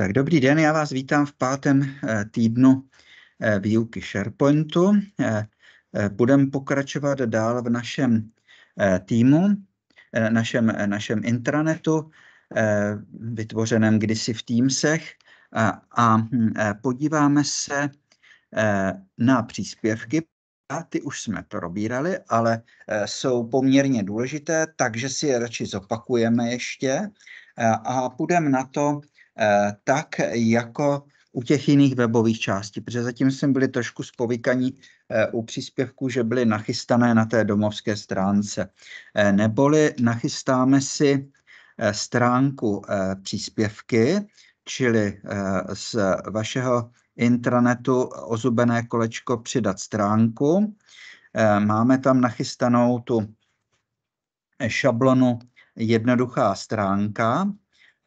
Tak dobrý den, já vás vítám v pátém eh, týdnu eh, výuky SharePointu. Eh, budeme pokračovat dál v našem týmu, našem, našem intranetu, vytvořeném kdysi v Teamsech a, a hm, podíváme se na příspěvky. Ty už jsme probírali, ale jsou poměrně důležité, takže si je radši zopakujeme ještě a půjdeme na to, Eh, tak jako u těch jiných webových částí, protože zatím jsme byli trošku spovykaní eh, u příspěvků, že byly nachystané na té domovské stránce. Eh, neboli nachystáme si stránku příspěvky, čili z vašeho intranetu ozubené kolečko přidat stránku. Máme tam nachystanou tu šablonu jednoduchá stránka,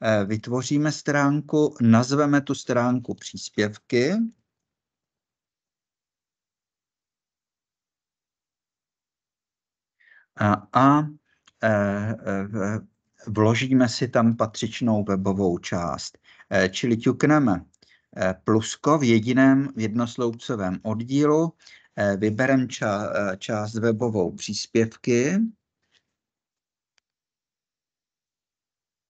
Eh, vytvoříme stránku, nazveme tu stránku příspěvky. A, a eh, eh, vložíme si tam patřičnou webovou část. Čili ťukneme plusko v jediném jednosloupcovém oddílu, vybereme ča, část webovou příspěvky,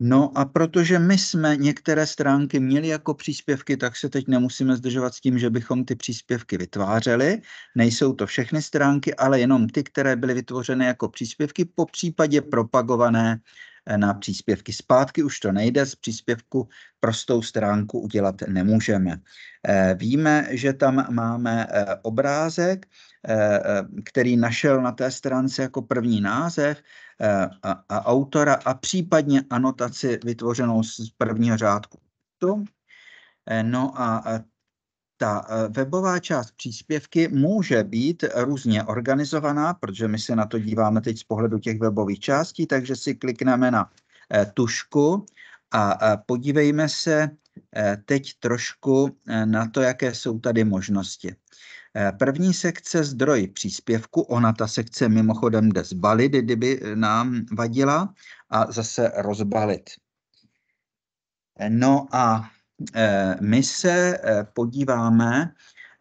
No a protože my jsme některé stránky měli jako příspěvky, tak se teď nemusíme zdržovat s tím, že bychom ty příspěvky vytvářeli. Nejsou to všechny stránky, ale jenom ty, které byly vytvořeny jako příspěvky, po případě propagované na příspěvky. Zpátky už to nejde, z příspěvku prostou stránku udělat nemůžeme. Eh, víme, že tam máme eh, obrázek, eh, který našel na té stránce jako první název a, a autora a případně anotaci vytvořenou z prvního řádku. No a ta eh, webová část příspěvky může být různě organizovaná, protože my se na to díváme teď z pohledu těch webových částí, takže si klikneme na eh, tušku a eh, podívejme se teď trošku na to, jaké jsou tady možnosti. První sekce zdroj příspěvku, ona ta sekce mimochodem jde zbalit, kdyby nám vadila, a zase rozbalit. No a Eh, my se eh, podíváme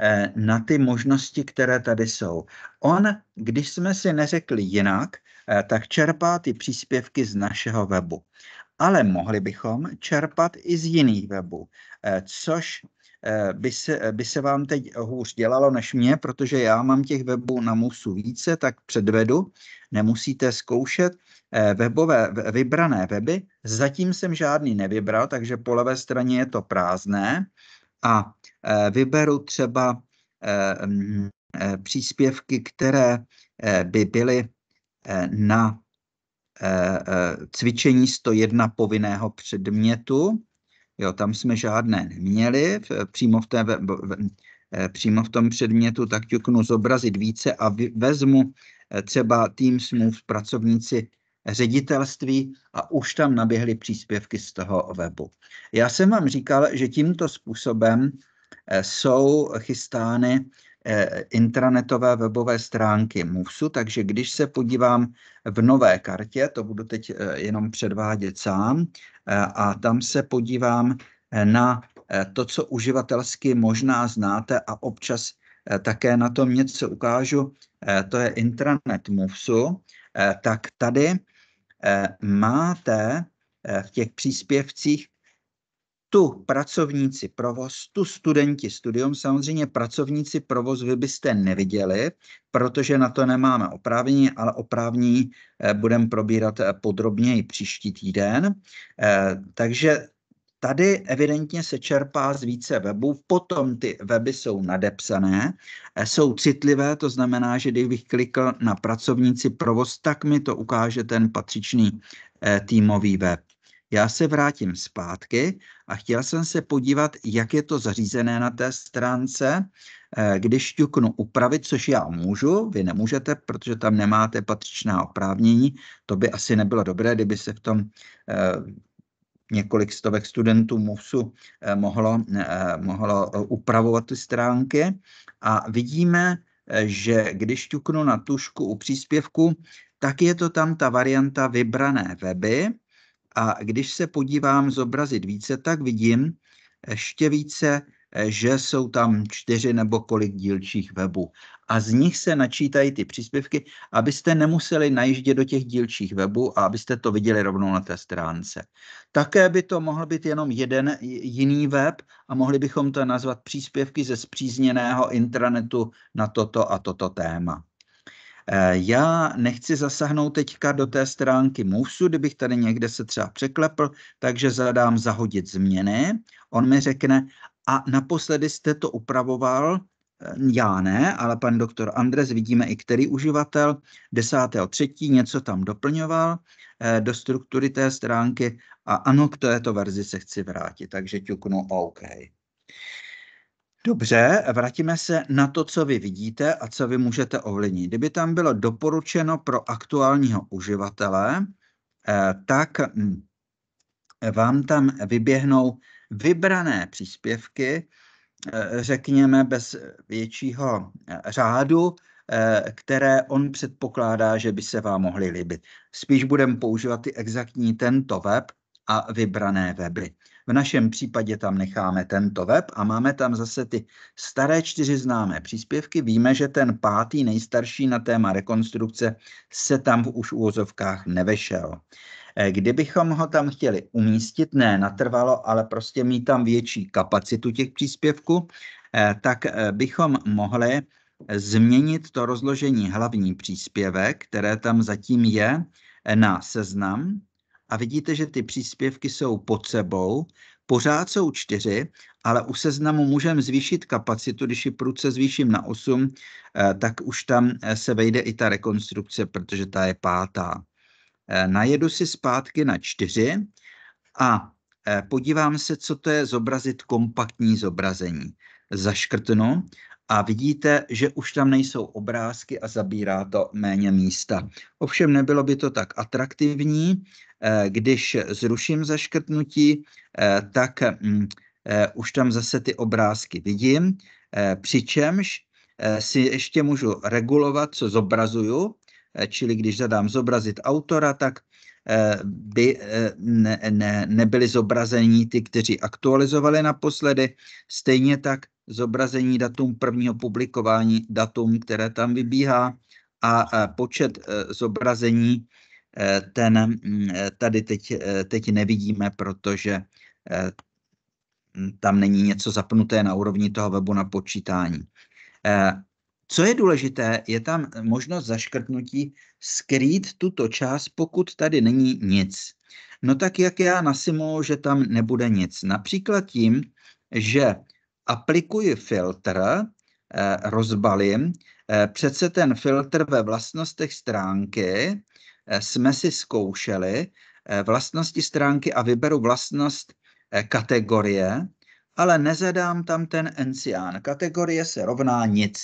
eh, na ty možnosti, které tady jsou. On, když jsme si neřekli jinak, tak čerpá ty příspěvky z našeho webu. Ale mohli bychom čerpat i z jiných webů, což Eh, by se, eh, by se vám teď hůř dělalo než mě, protože já mám těch webů na musu více, tak předvedu, nemusíte zkoušet eh, webové, vybrané weby. Zatím jsem žádný nevybral, takže po levé straně je to prázdné a vyberu třeba mm, příspěvky, které by byly na cvičení 101 povinného předmětu Jo, tam jsme žádné neměli, v, přímo v, té, v, v, eh, přímo v tom předmětu, tak ťuknu zobrazit více a vezmu eh, třeba tým Smooth pracovníci ředitelství a už tam naběhly příspěvky z toho webu. Já jsem vám říkal, že tímto způsobem eh, jsou chystány Eh, intranetové webové stránky MUSu, takže když se podívám v nové kartě, to budu teď eh, jenom předvádět sám, eh, a tam se podívám na to, co uživatelsky možná znáte a občas také na tom něco ukážu, to je intranet MUSu, tak tady máte v těch příspěvcích tu pracovníci provoz, tu studenti studium, samozřejmě pracovníci provoz vy byste neviděli, protože na to nemáme oprávnění, ale oprávnění eh, budeme probírat eh, podrobněji příští týden. Eh, takže Tady evidentně se čerpá z více webů, potom ty weby jsou nadepsané, jsou citlivé, to znamená, že kdybych klikl na pracovníci provoz, tak mi to ukáže ten patřičný týmový web já se vrátím zpátky a chtěl jsem se podívat, jak je to zařízené na té stránce. Eh, když ťuknu upravit, což já můžu, vy nemůžete, protože tam nemáte patřičná oprávnění, to by asi nebylo dobré, kdyby se v tom eh, několik stovek studentů MUSu eh, mohlo, mohlo upravovat ty stránky. A vidíme, že když ťuknu na tušku u příspěvku, tak je to tam ta varianta vybrané weby a když se podívám zobrazit více, tak vidím ještě více, že jsou tam čtyři nebo kolik dílčích webů. A z nich se načítají ty příspěvky, abyste nemuseli najíždět do těch dílčích webů a abyste to viděli rovnou na té stránce. Také by to mohl být jenom jeden jiný web a mohli bychom to nazvat příspěvky ze zpřízněného intranetu na toto a toto téma. Eh, já nechci zasáhnout teďka do té stránky movesu, kdybych tady někde se třeba překlepl, takže zadám zahodit změny. On mi řekne, a naposledy jste to upravoval, eh, já ne, ale pan doktor Andres, vidíme i který uživatel, 10.3. něco tam doplňoval eh, do struktury té stránky a ano, k této verzi se chci vrátit, takže ťuknu OK. Dobře, vrátíme se na to, co vy vidíte a co vy můžete ovlivnit. Kdyby tam bylo doporučeno pro aktuálního uživatele, eh, tak hm, vám tam vyběhnou vybrané příspěvky, eh, řekněme bez většího eh, řádu, které on předpokládá, že by se vám mohly líbit. Spíš budeme používat i exaktní tento web a vybrané weby. V našem případě tam necháme tento web a máme tam zase ty staré čtyři známé příspěvky. Víme, že ten pátý nejstarší na téma rekonstrukce se tam v už úvozovkách nevešel. Eh, kdybychom ho tam chtěli umístit, ne natrvalo, ale prostě mít tam větší kapacitu těch příspěvků, eh, tak eh, bychom mohli změnit to rozložení hlavní příspěvek, které tam zatím je, na seznam a vidíte, že ty příspěvky jsou pod sebou, pořád jsou čtyři, ale u seznamu můžeme zvýšit kapacitu, když ji průce zvýším na 8, eh, tak už tam eh, se vejde i ta rekonstrukce, protože ta je pátá. Eh, najedu si zpátky na čtyři a podívám se, co to je zobrazit kompaktní zobrazení. Zaškrtnu a vidíte, že už tam nejsou obrázky a zabírá to méně místa. Ovšem nebylo by to tak atraktivní, eh, když zruším zaškrtnutí, eh, tak mm, eh, už tam zase ty obrázky vidím, přičemž si ještě můžu regulovat, co zobrazuju, čili když zadám zobrazit autora, tak Eh, by eh, ne, ne, nebyli zobrazení ty, kteří aktualizovali naposledy, stejně tak zobrazení datum prvního publikování, datum, které tam vybíhá a eh, počet zobrazení ten mm, tady teď, teď nevidíme, protože tam není něco zapnuté na úrovni toho webu na počítání. Co je důležité, je tam možnost zaškrtnutí skrýt tuto část, pokud tady není nic. No tak jak já nasimuluju, že tam nebude nic. Například tím, že aplikuji filtr, eh, rozbalím, eh, přece ten filtr ve vlastnostech stránky eh, jsme si zkoušeli, eh, vlastnosti stránky a vyberu vlastnost eh, kategorie, ale nezadám tam ten encián. Kategorie se rovná nic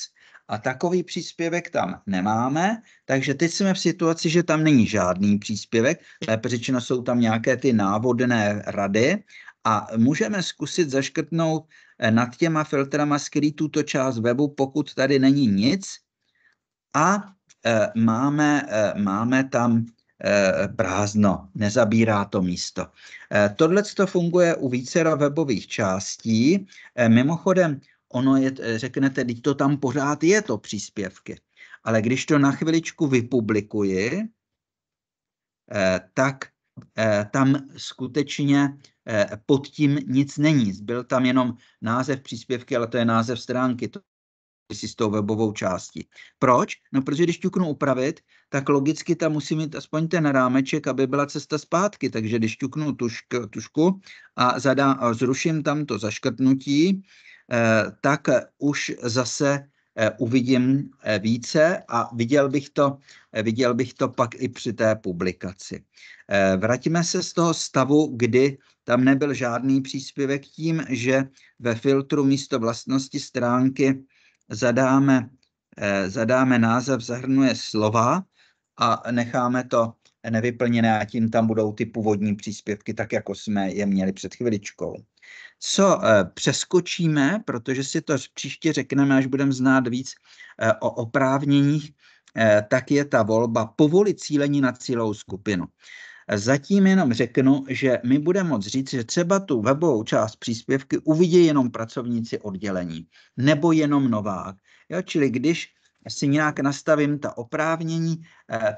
a takový příspěvek tam nemáme, takže teď jsme v situaci, že tam není žádný příspěvek, lépe řečeno jsou tam nějaké ty návodné rady a můžeme zkusit zaškrtnout eh, nad těma filtrama skrýt tuto část webu, pokud tady není nic a e, máme, e, máme tam e, prázdno, nezabírá to místo. E, Tohle funguje u vícera webových částí. E, mimochodem, ono je, eh, řeknete, teď to tam pořád je, to příspěvky. Ale když to na chviličku vypublikuji, eh, tak eh, tam skutečně pod tím nic není. Byl tam jenom název příspěvky, ale to je název stránky, to je s tou webovou částí. Proč? No, protože když ťuknu upravit, tak logicky tam musí mít aspoň ten rámeček, aby byla cesta zpátky. Takže když ťuknu tušk, tušku a zadá, a zruším tam to zaškrtnutí, Eh, tak eh, už zase eh, uvidím více a viděl bych to, viděl bych to pak i při té publikaci. Vraťme se z toho stavu, kdy tam nebyl žádný příspěvek tím, že ve filtru místo vlastnosti stránky zadáme, zadáme název zahrnuje slova a necháme to nevyplněné a tím tam budou ty původní příspěvky, tak jako jsme je měli před chviličkou co eh, přeskočíme, protože si to příště řekneme, až budeme znát víc eh, o oprávněních, eh, tak je ta volba povolit cílení na cílovou skupinu. Zatím jenom řeknu, že my budeme moc říct, že třeba tu webovou část příspěvky uvidí jenom pracovníci oddělení nebo jenom novák. Jo, čili když si nějak nastavím ta oprávnění,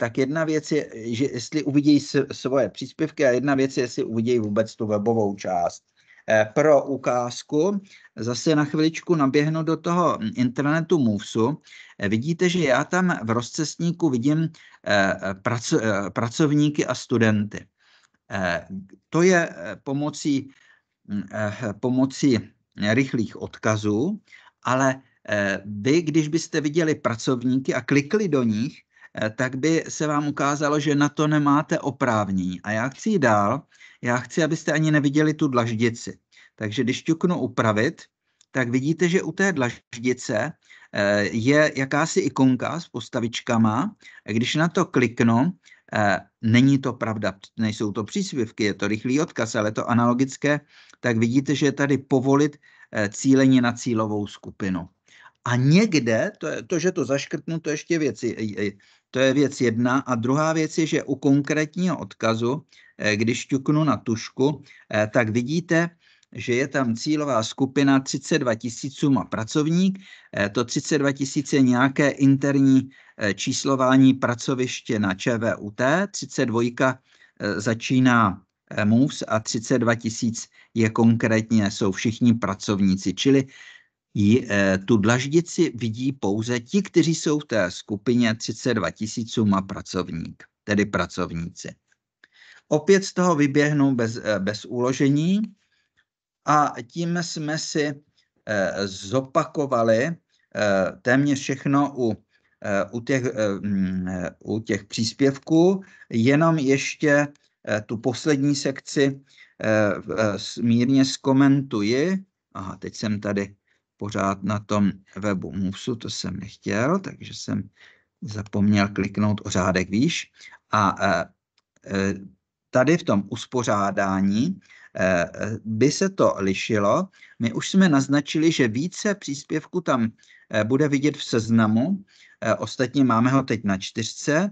tak jedna věc je, že jestli uvidí svoje příspěvky a jedna věc je, jestli uvidí vůbec tu webovou část. Eh, pro ukázku zase na chviličku naběhnu do toho hm, internetu Movesu. Eh, vidíte, že já tam v rozcestníku vidím eh, pracovníky a studenty. To je pomocí, hm, pomocí rychlých odkazů, ale vy, když byste viděli pracovníky a klikli do nich, Eh, tak by se vám ukázalo, že na to nemáte oprávnění. A já chci jít dál, já chci, abyste ani neviděli tu dlaždici. Takže když ťuknu upravit, tak vidíte, že u té dlaždice eh, je jakási ikonka s postavičkama. Když na to kliknu, eh, není to pravda, nejsou to příspěvky, je to rychlý odkaz, ale to analogické, tak vidíte, že je tady povolit cílení na cílovou skupinu. A někde, to, to že to zaškrtnu, to ještě věci to je věc jedna. A druhá věc je, že u konkrétního odkazu, eh, když ťuknu na tušku, eh, tak vidíte, že je tam cílová skupina 32 tisíců má pracovník. Eh, to 32 tisíc je nějaké interní číslování pracoviště na ČVUT. 32 začíná MOVES a 32 tisíc je konkrétně, jsou všichni pracovníci. Čili Eh, tu dlaždici vidí pouze ti, kteří jsou v té skupině 32 tisíců má pracovník, tedy pracovníci. Opět z toho vyběhnou bez, eh, bez uložení a tím jsme si eh, zopakovali téměř všechno u, u, těch, mm, u těch příspěvků, jenom ještě tu poslední sekci mírně zkomentuji. Aha, teď jsem tady pořád na tom webu MUSu, to jsem nechtěl, takže jsem zapomněl kliknout o řádek výš. A e, e, tady v tom uspořádání e, by se to lišilo. My už jsme naznačili, že více příspěvků tam bude vidět v seznamu, ostatně máme ho teď na čtyřce.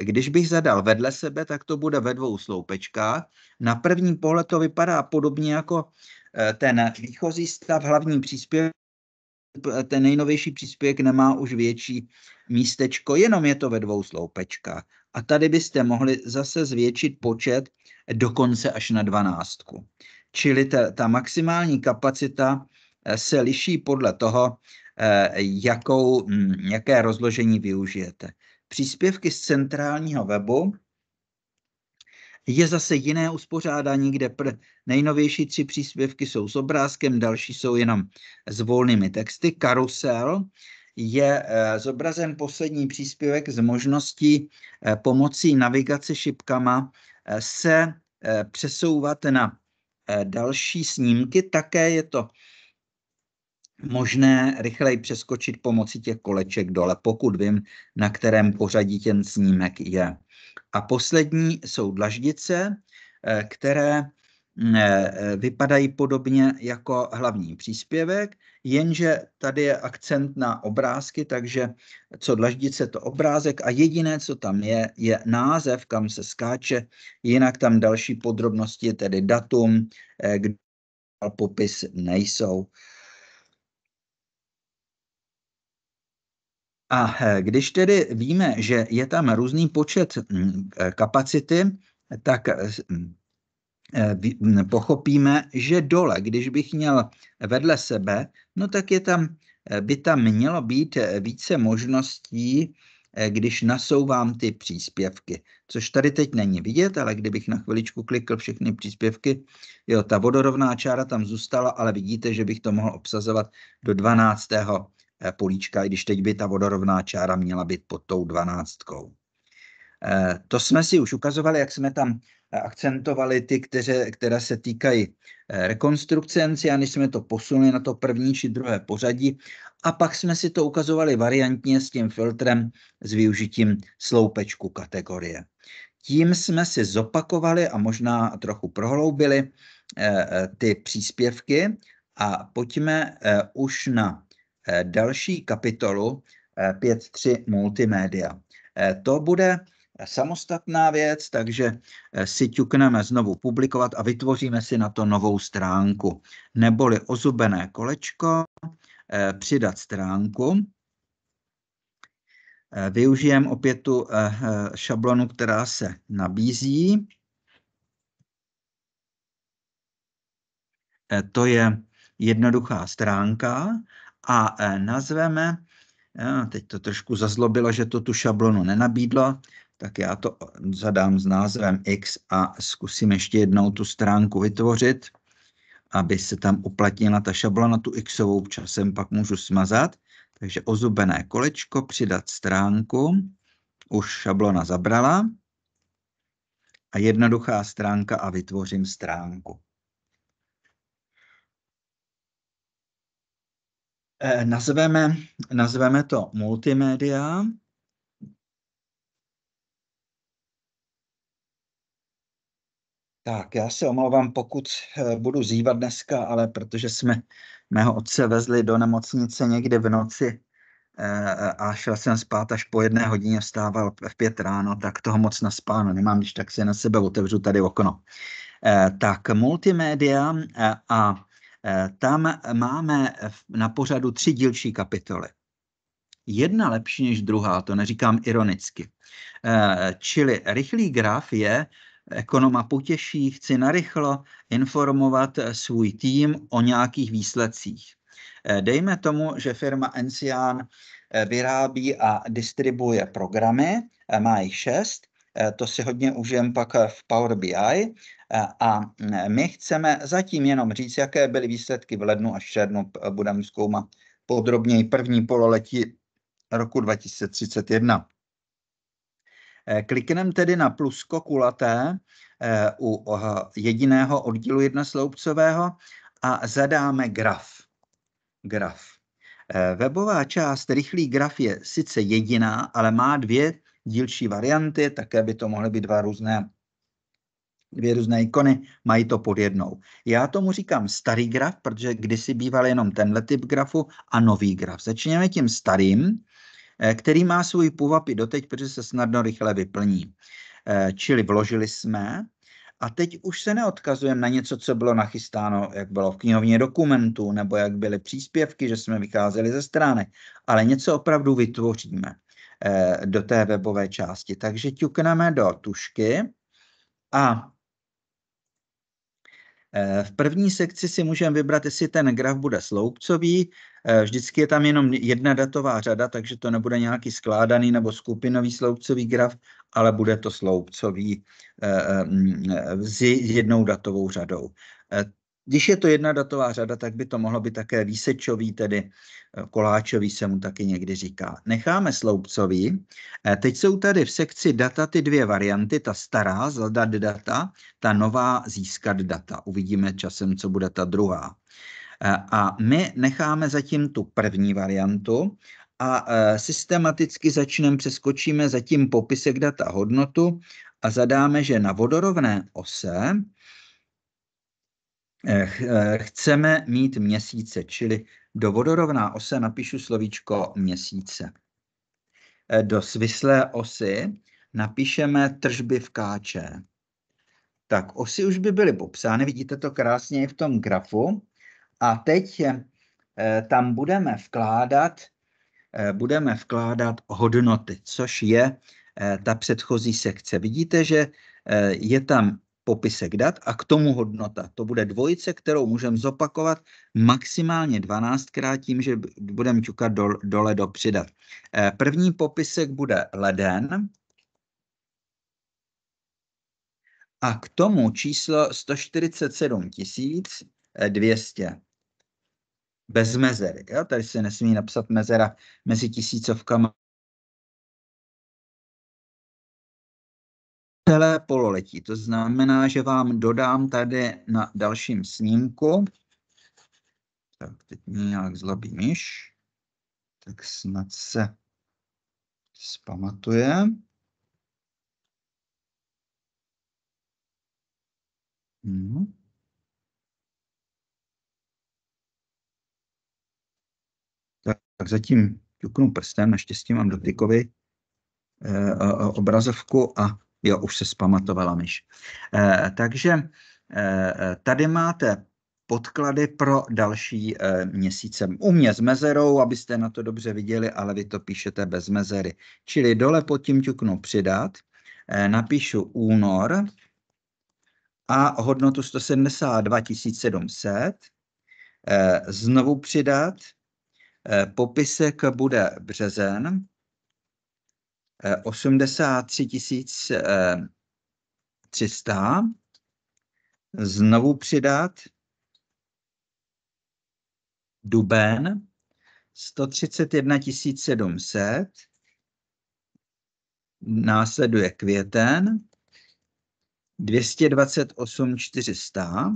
Když bych zadal vedle sebe, tak to bude ve dvou sloupečkách. Na první pohled to vypadá podobně jako Eh, ten výchozí stav, hlavní příspěvek, eh, ten nejnovější příspěvek nemá už větší místečko, jenom je to ve dvou sloupečkách. A tady byste mohli zase zvětšit počet dokonce až na dvanáctku. Čili ta, ta maximální kapacita eh, se liší podle toho, jakou, mm, jaké rozložení využijete. Příspěvky z centrálního webu je zase jiné uspořádání, kde pr- nejnovější tři příspěvky jsou s obrázkem, další jsou jenom s volnými texty. Karusel je e, zobrazen poslední příspěvek s možností e, pomocí navigace šipkama e, se přesouvat na další snímky. Také je to možné rychleji přeskočit pomocí těch koleček dole, pokud vím, na kterém pořadí ten snímek je. A poslední jsou dlaždice, eh, které mm, eh, vypadají podobně jako hlavní příspěvek, jenže tady je akcent na obrázky, takže co dlaždice, to obrázek a jediné, co tam je, je název, kam se skáče, jinak tam další podrobnosti, tedy datum, eh, kde popis nejsou. A eh, když tedy víme, že je tam různý počet mm, eh, kapacity, tak eh, mm, mm, pochopíme, že dole, když bych měl vedle sebe, no tak je tam, by tam mělo být více možností, když nasouvám ty příspěvky, což tady teď není vidět, ale kdybych na chviličku klikl všechny příspěvky, jo, ta vodorovná čára tam zůstala, ale vidíte, že bych to mohl obsazovat do 12. Eh, políčka, i když teď by ta vodorovná čára měla být pod tou dvanáctkou. Eh, to jsme si už ukazovali, jak jsme tam eh, akcentovali ty, které, které se týkají rekonstrukce enciány, jsme to posunuli na to první či druhé pořadí a pak jsme si to ukazovali variantně s tím filtrem s využitím sloupečku kategorie. Tím jsme si zopakovali a možná trochu prohloubili ty příspěvky a pojďme už na Eh, další kapitolu 5.3 eh, multimédia. Eh, to bude samostatná věc, takže si ťukneme znovu publikovat a vytvoříme si na to novou stránku. Neboli ozubené kolečko, přidat stránku. Využijeme opět tu šablonu, která se nabízí. To je jednoduchá stránka a e, nazveme, jo, e, teď to trošku zazlobilo, že to tu šablonu nenabídlo, tak já to zadám s názvem X a zkusím ještě jednou tu stránku vytvořit, aby se tam uplatnila ta šablona, tu Xovou časem pak můžu smazat. Takže ozubené kolečko, přidat stránku, už šablona zabrala a jednoduchá stránka a vytvořím stránku. Eh, nazveme, nazveme to multimédia. Tak, já se omlouvám, pokud eh, budu zývat dneska, ale protože jsme mého otce vezli do nemocnice někdy v noci a šel jsem spát až po jedné hodině, vstával v pět ráno, tak toho moc naspáno nemám, když tak si na sebe otevřu tady okno. Eh, tak, multimédia a Eh, tam máme na pořadu tři dílčí kapitoly. Jedna lepší než druhá, to neříkám ironicky. Eh, čili rychlý graf je ekonoma potěší, chci narychlo informovat eh, svůj tým o nějakých výsledcích. Dejme tomu, že firma Encian vyrábí a distribuje programy, má jich šest, to si hodně užijem pak v Power BI. Eh, a mm, my chceme zatím jenom říct, jaké byly výsledky v lednu a šernu. Budeme zkoumat podrobněji první pololetí roku 2031. Eh, Klikneme tedy na plusko kulaté eh, u jediného oddílu jednosloupcového a zadáme graf. Graf. Webová část rychlý graf je sice jediná, ale má dvě dílčí varianty, také by to mohly být dva různé dvě různé ikony, mají to pod jednou. Já tomu říkám starý graf, protože kdysi býval jenom tenhle typ grafu a nový graf. Začněme tím starým, eh, který má svůj půvab i doteď, protože se snadno rychle vyplní. Eh, čili vložili jsme a teď už se neodkazujeme na něco, co bylo nachystáno, jak bylo v knihovně dokumentů, nebo jak byly příspěvky, že jsme vycházeli ze stránek, ale něco opravdu vytvoříme eh, do té webové části. Takže ťukneme do tušky a Eh, v první sekci si můžeme vybrat, jestli ten graf bude sloupcový. Eh, vždycky je tam jenom jedna datová řada, takže to nebude nějaký skládaný nebo skupinový sloupcový graf, ale bude to sloupcový eh, mm, s jednou datovou řadou. Když je to jedna datová řada, tak by to mohlo být také výsečový, tedy eh, koláčový se mu taky někdy říká. Necháme sloupcový. Eh, teď jsou tady v sekci data ty dvě varianty, ta stará zadat data, ta nová získat data. Uvidíme časem, co bude ta druhá. Eh, a my necháme zatím tu první variantu a systematicky začneme, přeskočíme zatím popisek data hodnotu a zadáme, že na vodorovné ose Eh, eh, chceme mít měsíce, čili do vodorovná ose napíšu slovíčko měsíce. Eh, do svislé osy napíšeme tržby v káče. Tak osy už by byly popsány, vidíte to krásně i v tom grafu. A teď tam budeme vkládat, budeme vkládat hodnoty, což je ta předchozí sekce. Vidíte, že je tam popisek dat a k tomu hodnota. To bude dvojice, kterou můžeme zopakovat maximálně 12krát tím, že budeme ťukat do, dole do přidat. Eh, první popisek bude leden a k tomu číslo 147 200 eh, bez mezery. Jo? Tady se nesmí napsat mezera mezi tisícovkama celé pololetí. To znamená, že vám dodám tady na dalším snímku. Tak, teď mě nějak zlobí myš. Tak snad se zpamatuje. No. Tak, tak zatím ťuknu prstem, naštěstí mám dotykový e, obrazovku a Jo, už se spamatovala myš. Eh, takže eh, eh, tady máte podklady pro další e, měsíce. U mě s mezerou, abyste na to dobře viděli, ale vy to píšete bez mezery. Čili dole pod tím ťuknu přidat, e, napíšu únor a hodnotu 172 700, e, znovu přidat, e, popisek bude březen 83 eh, 300. Eh, Znovu přidat duben 131 700. Následuje květen 228 400.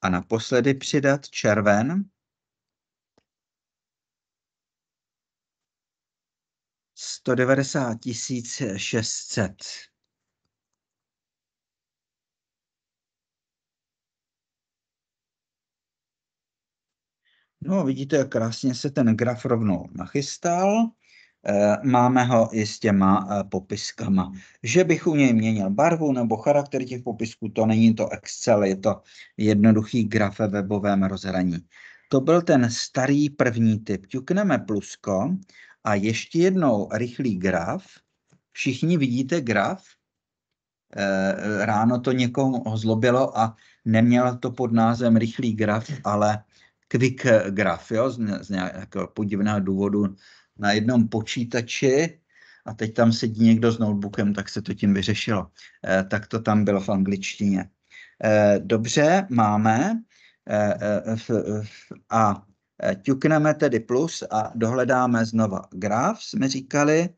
A naposledy přidat červen 190 600. No vidíte, jak krásně se ten graf rovnou nachystal. Eh, máme ho i s těma eh, popiskama. Že bych u něj měnil barvu nebo charakter těch popisků, to není to Excel, je to jednoduchý graf ve webovém rozhraní. To byl ten starý první typ. Ťukneme plusko a ještě jednou rychlý graf. Všichni vidíte graf? Eh, eh, ráno to někomu zlobilo a neměl to pod názvem rychlý graf, ale quick graf, jo, z nějakého podivného důvodu na jednom počítači a teď tam sedí někdo s notebookem, tak se to tím vyřešilo. Eh, tak to tam bylo v angličtině. dobře, máme. a Ťukneme tedy plus a dohledáme znova graf, jsme říkali,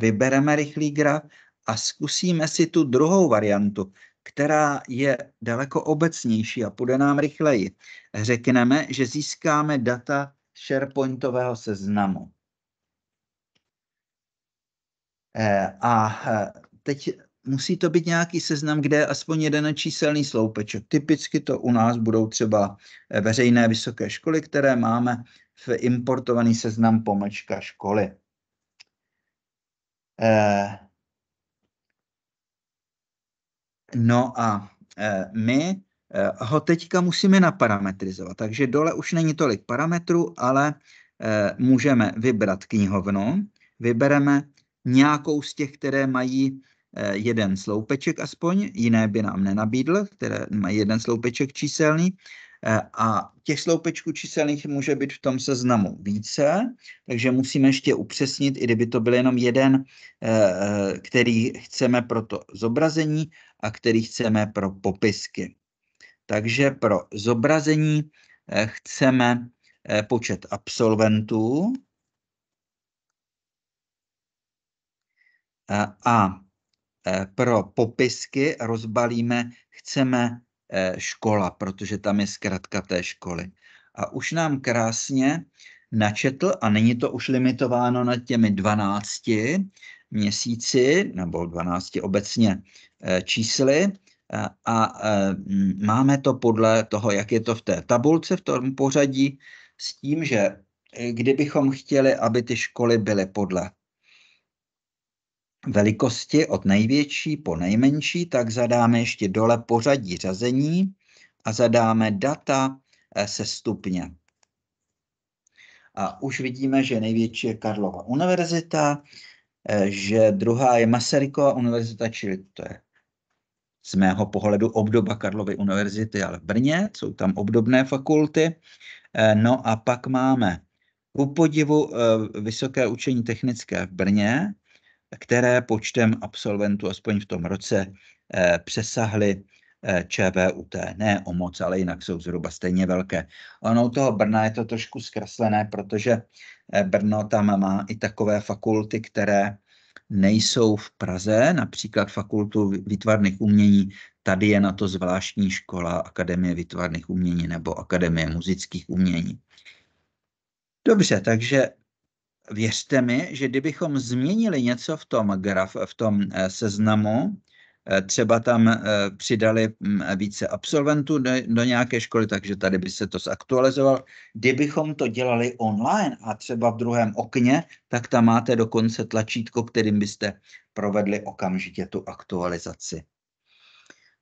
vybereme rychlý graf a zkusíme si tu druhou variantu, která je daleko obecnější a půjde nám rychleji. Řekneme, že získáme data SharePointového seznamu. Eh, a eh, teď musí to být nějaký seznam, kde je aspoň jeden číselný sloupeček. Typicky to u nás budou třeba eh, veřejné vysoké školy, které máme v importovaný seznam pomlčka školy. Eh, no a eh, my ho teďka musíme naparametrizovat, takže dole už není tolik parametrů, ale můžeme vybrat knihovnu, vybereme nějakou z těch, které mají Eh, jeden sloupeček aspoň, jiné by nám nenabídl, které mají jeden sloupeček číselný. Eh, a těch sloupečků číselných může být v tom seznamu více, takže musíme ještě upřesnit, i kdyby to byl jenom jeden, eh, který chceme pro to zobrazení a který chceme pro popisky. Takže pro zobrazení chceme počet absolventů a Eh, pro popisky rozbalíme chceme eh, škola, protože tam je zkrátka té školy. A už nám krásně načetl, a není to už limitováno na těmi 12 měsíci, nebo 12 obecně eh, čísly, a máme to podle toho, jak je to v té tabulce, v tom pořadí, s tím, že kdybychom chtěli, aby ty školy byly podle velikosti od největší po nejmenší, tak zadáme ještě dole pořadí řazení a zadáme data eh, se stupně. A už vidíme, že největší je Karlova univerzita, eh, že druhá je Masarykova univerzita, čili to je z mého pohledu obdoba Karlovy univerzity, ale v Brně, jsou tam obdobné fakulty. Eh, no a pak máme u podivu Vysoké učení technické v Brně, které počtem absolventů aspoň v tom roce eh, přesahly eh, ČVUT. Ne o moc, ale jinak jsou zhruba stejně velké. Ono u toho Brna je to trošku zkreslené, protože eh, Brno tam má i takové fakulty, které nejsou v Praze, například fakultu výtvarných umění, tady je na to zvláštní škola Akademie výtvarných umění nebo Akademie muzických umění. Dobře, takže věřte mi, že kdybychom změnili něco v tom, graf, v tom eh, seznamu, eh, třeba tam eh, přidali mm, více absolventů do, do nějaké školy, takže tady by se to zaktualizovalo. Kdybychom to dělali online a třeba v druhém okně, tak tam máte dokonce tlačítko, kterým byste provedli okamžitě tu aktualizaci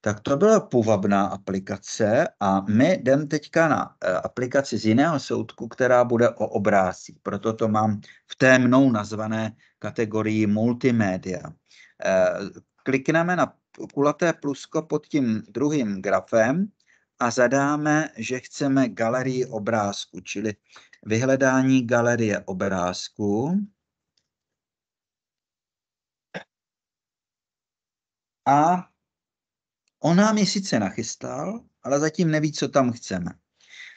tak to byla půvabná aplikace a my jdem teďka na eh, aplikaci z jiného soudku, která bude o obrázcích. Proto to mám v té mnou nazvané kategorii multimédia. Eh, klikneme na kulaté plusko pod tím druhým grafem a zadáme, že chceme galerii obrázku, čili vyhledání galerie obrázku. A On nám je sice nachystal, ale zatím neví, co tam chceme.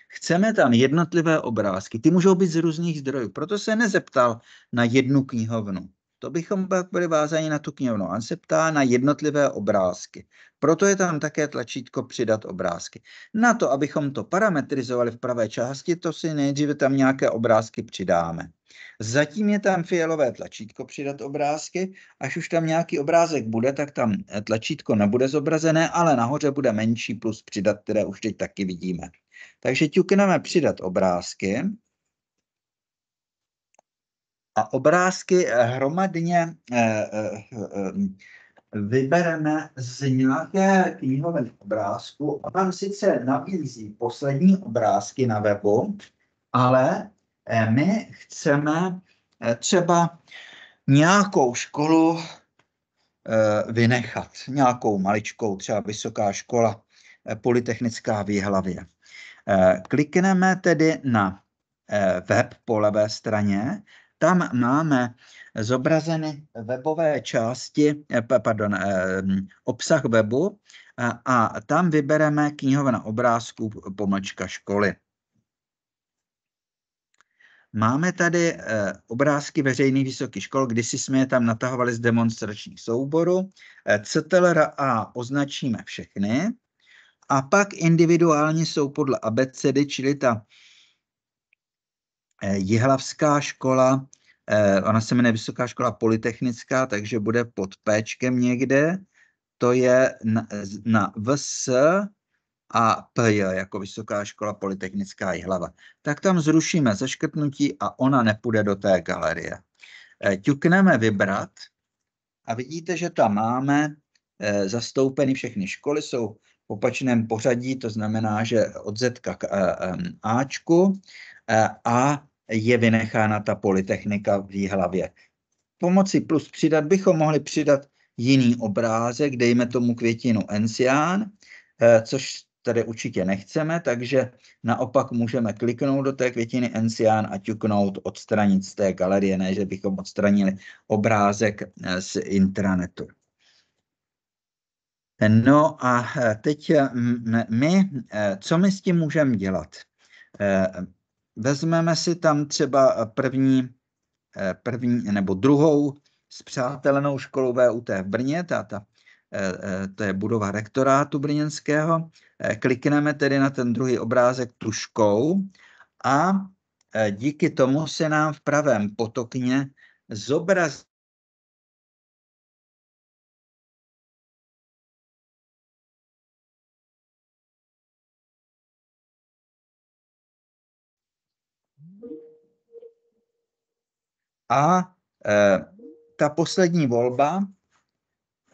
Chceme tam jednotlivé obrázky. Ty můžou být z různých zdrojů. Proto se nezeptal na jednu knihovnu to bychom pak byli vázáni na tu knihovnu. On se ptá na jednotlivé obrázky. Proto je tam také tlačítko přidat obrázky. Na to, abychom to parametrizovali v pravé části, to si nejdříve tam nějaké obrázky přidáme. Zatím je tam fialové tlačítko přidat obrázky. Až už tam nějaký obrázek bude, tak tam eh, tlačítko nebude zobrazené, ale nahoře bude menší plus přidat, které už teď taky vidíme. Takže ťukneme přidat obrázky a obrázky eh, hromadně eh, eh, vybereme z nějaké knihové obrázku. A tam sice nabízí poslední obrázky na webu, ale my chceme třeba nějakou školu vynechat, nějakou maličkou, třeba vysoká škola, polytechnická v Jihlavě. Klikneme tedy na web po levé straně tam máme zobrazeny webové části, eh, pardon, eh, obsah webu a tam vybereme knihovna obrázků pomlčka školy. Máme tady eh, obrázky veřejných vysokých škol, kdysi jsme je tam natahovali z demonstračních souborů. Cetelera CTLR A označíme všechny a pak individuálně jsou podle abecedy, čili ta Eh, Jihlavská škola, eh, ona se jmenuje Vysoká škola polytechnická, takže bude pod Péčkem někde. To je na, na VS a PJ jako Vysoká škola polytechnická Jihlava. Tak tam zrušíme zaškrtnutí a ona nepůjde do té galerie. Tukneme eh, vybrat a vidíte, že tam máme zastoupeny všechny školy, jsou v opačném pořadí, to znamená, že od Z k Ačku a je vynechána ta polytechnika v hlavě. Pomocí plus přidat bychom mohli přidat jiný obrázek, dejme tomu květinu encián, eh, což tady určitě nechceme, takže naopak můžeme kliknout do té květiny encián a ťuknout odstranit z té galerie, ne, že bychom odstranili obrázek eh, z intranetu. No a eh, teď my, co my s tím můžeme dělat? Vezmeme si tam třeba eh, první, eh, první nebo druhou zpřátelenou školu VUT v Brně, ta, ta, eh, to je budova rektorátu brněnského. Klikneme tedy na ten druhý obrázek tuškou a díky tomu se nám v pravém potokně zobrazí A e, ta poslední volba,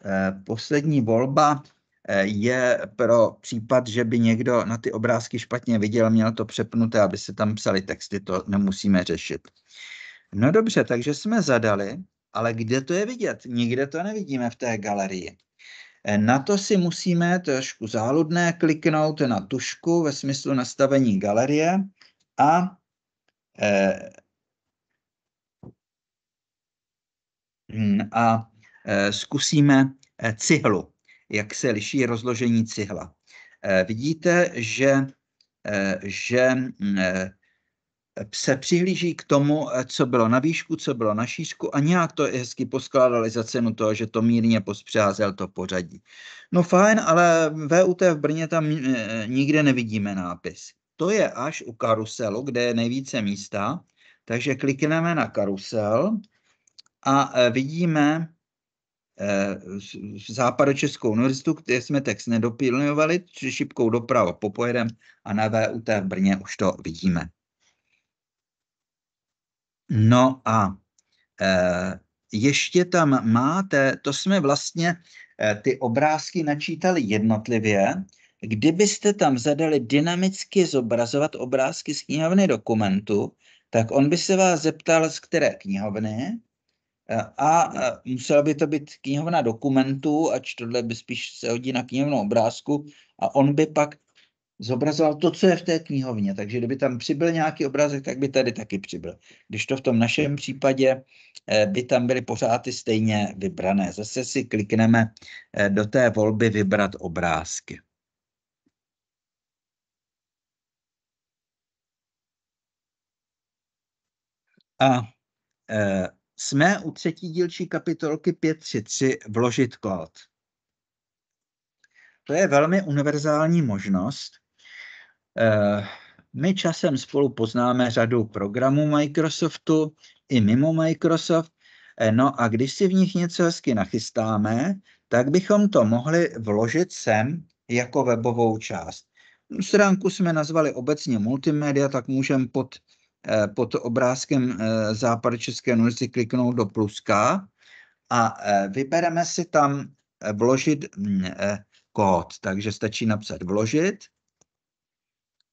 e, poslední volba e, je pro případ, že by někdo na ty obrázky špatně viděl, měl to přepnuté, aby se tam psali texty, to nemusíme řešit. No dobře, takže jsme zadali, ale kde to je vidět? Nikde to nevidíme v té galerii. Na to si musíme trošku záludné kliknout na tušku ve smyslu nastavení galerie a Mm, a e, zkusíme e, cihlu, jak se liší rozložení cihla. E, vidíte, že, že mm, se přihlíží k tomu, co bylo na výšku, co bylo na šířku a nějak to hezky poskládali za cenu toho, že to mírně pospřázel to pořadí. No fajn, ale VUT v Brně tam nikde nevidíme nápis. To je až u karuselu, kde je nejvíce místa, takže klikneme na karusel a e, vidíme e, Západočeskou univerzitu, kde jsme tak nedopilňovali, či šipkou doprava popojedem a na VUT v Brně už to vidíme. No a e, ještě tam máte, to jsme vlastně ty obrázky načítali jednotlivě, kdybyste tam zadali dynamicky zobrazovat obrázky z knihovny dokumentu, tak on by se vás zeptal, z které knihovny, Eh, a eh, musela by to být knihovna dokumentů, ač tohle by spíš se hodí na knihovnu obrázku. A on by pak zobrazoval to, co je v té knihovně. Takže kdyby tam přibyl nějaký obrázek, tak by tady taky přibyl. Když to v tom našem případě eh, by tam byly pořád ty stejně vybrané. Zase si klikneme do té volby vybrat obrázky. A jsme u třetí dílčí kapitolky 533 vložit kód. To je velmi univerzální možnost. Eh, my časem spolu poznáme řadu programů Microsoftu i mimo Microsoft, eh, no a když si v nich něco hezky nachystáme, tak bychom to mohli vložit sem jako webovou část. Stránku jsme nazvali obecně multimedia, tak můžeme pod Eh, pod obrázkem eh, České univerzity kliknout do pluska a eh, vybereme si tam vložit mm, kód. Takže stačí napsat vložit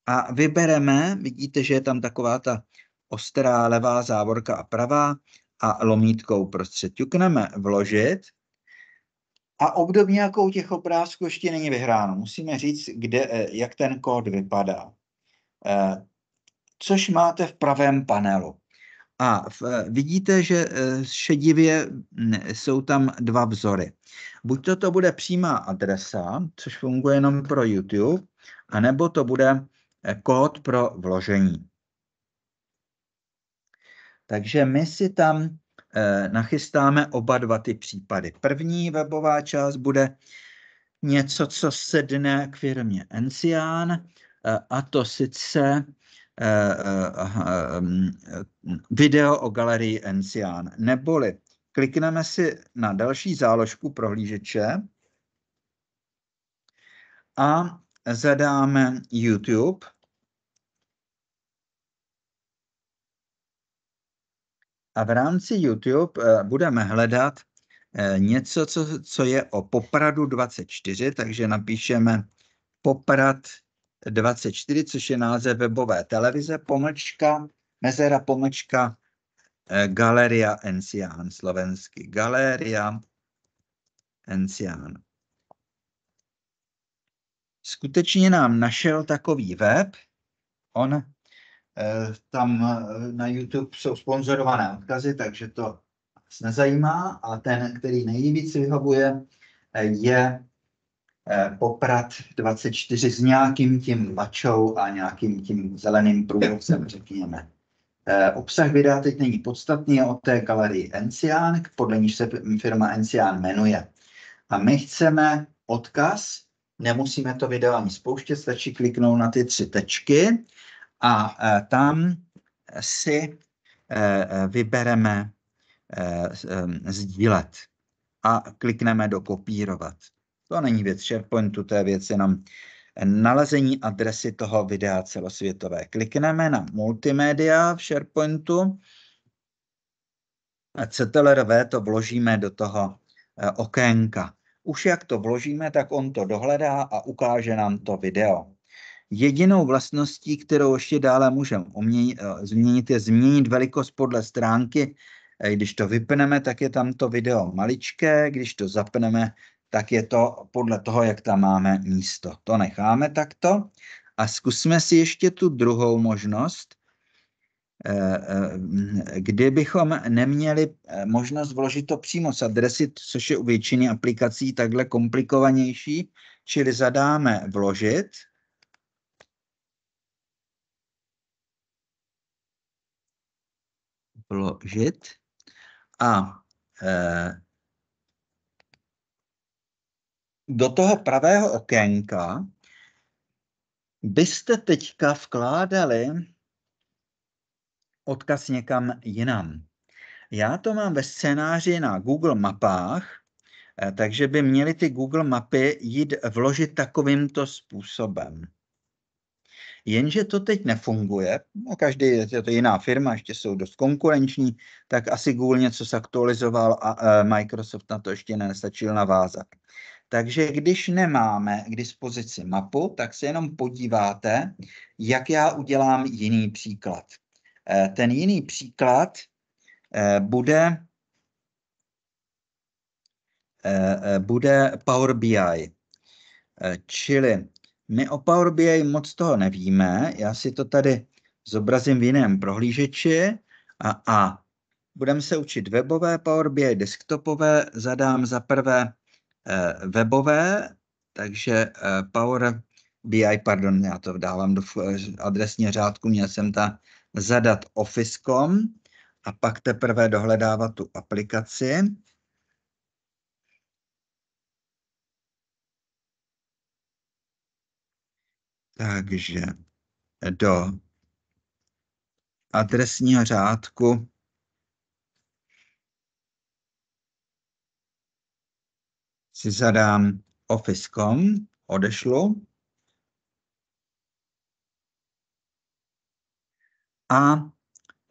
a vybereme, vidíte, že je tam taková ta ostrá levá závorka a pravá a lomítkou prostřed tukneme vložit a obdobně jako u těch obrázků ještě není vyhráno. Musíme říct, kde, jak ten kód vypadá což máte v pravém panelu. A v, eh, vidíte, že eh, šedivě mm, jsou tam dva vzory. Buď to, to bude přímá adresa, což funguje jenom pro YouTube, anebo to bude eh, kód pro vložení. Takže my si tam nachystáme oba dva ty případy. První webová část bude něco, co sedne k firmě Encian, a to sice Eh, eh, eh, video o galerii Encian. Neboli klikneme si na další záložku prohlížeče a zadáme YouTube. A v rámci YouTube budeme hledat něco, co, co je o Popradu 24, takže napíšeme Poprad 24, což je název webové televize, pomlčka, mezera pomlčka, eh, Galeria Encián, slovensky. Galeria Encián. Skutečně nám našel takový web, on eh, tam eh, na YouTube jsou sponzorované odkazy, takže to nezajímá. A ten, který nejvíc vyhovuje, je Eh, poprat 24 s nějakým tím mačou a nějakým tím zeleným průvodcem, řekněme. Eh, obsah videa teď není podstatný od té galerii Encian, podle níž se firma Encian jmenuje. A my chceme odkaz, nemusíme to video ani spouštět, stačí kliknout na ty tři tečky a eh, tam si vybereme sdílet a klikneme do kopírovat. To není věc SharePointu, to je věc jenom nalezení adresy toho videa celosvětové. Klikneme na multimédia v SharePointu a CTRL-V to vložíme do toho eh, okénka. Už jak to vložíme, tak on to dohledá a ukáže nám to video. Jedinou vlastností, kterou ještě dále můžeme eh, změnit, je změnit velikost podle stránky. Eh, když to vypneme, tak je tam to video maličké, když to zapneme, tak je to podle toho, jak tam máme místo. To necháme takto a zkusme si ještě tu druhou možnost, eh, eh, kdybychom neměli eh, možnost vložit to přímo z adresy, což je u většiny aplikací takhle komplikovanější, čili zadáme vložit, vložit a do toho pravého okénka byste teďka vkládali odkaz někam jinam. Já to mám ve scénáři na Google mapách, eh, takže by měly ty Google mapy jít vložit takovýmto způsobem. Jenže to teď nefunguje, no každý je to jiná firma, ještě jsou dost konkurenční, tak asi Google něco zaktualizoval a eh, Microsoft na to ještě nestačil navázat. Takže když nemáme k dispozici mapu, tak se jenom podíváte, jak já udělám jiný příklad. Eh, ten jiný příklad eh, bude, eh, bude Power BI. Čili my o Power BI moc toho nevíme. Já si to tady zobrazím v jiném prohlížeči a, a budeme se učit webové Power BI, desktopové. Zadám za prvé Eh, webové, takže eh, Power BI, pardon, já to dávám do eh, adresního řádku, měl jsem ta zadat Office.com a pak teprve dohledávat tu aplikaci. Takže do adresního řádku si zadám office.com, odešlu. A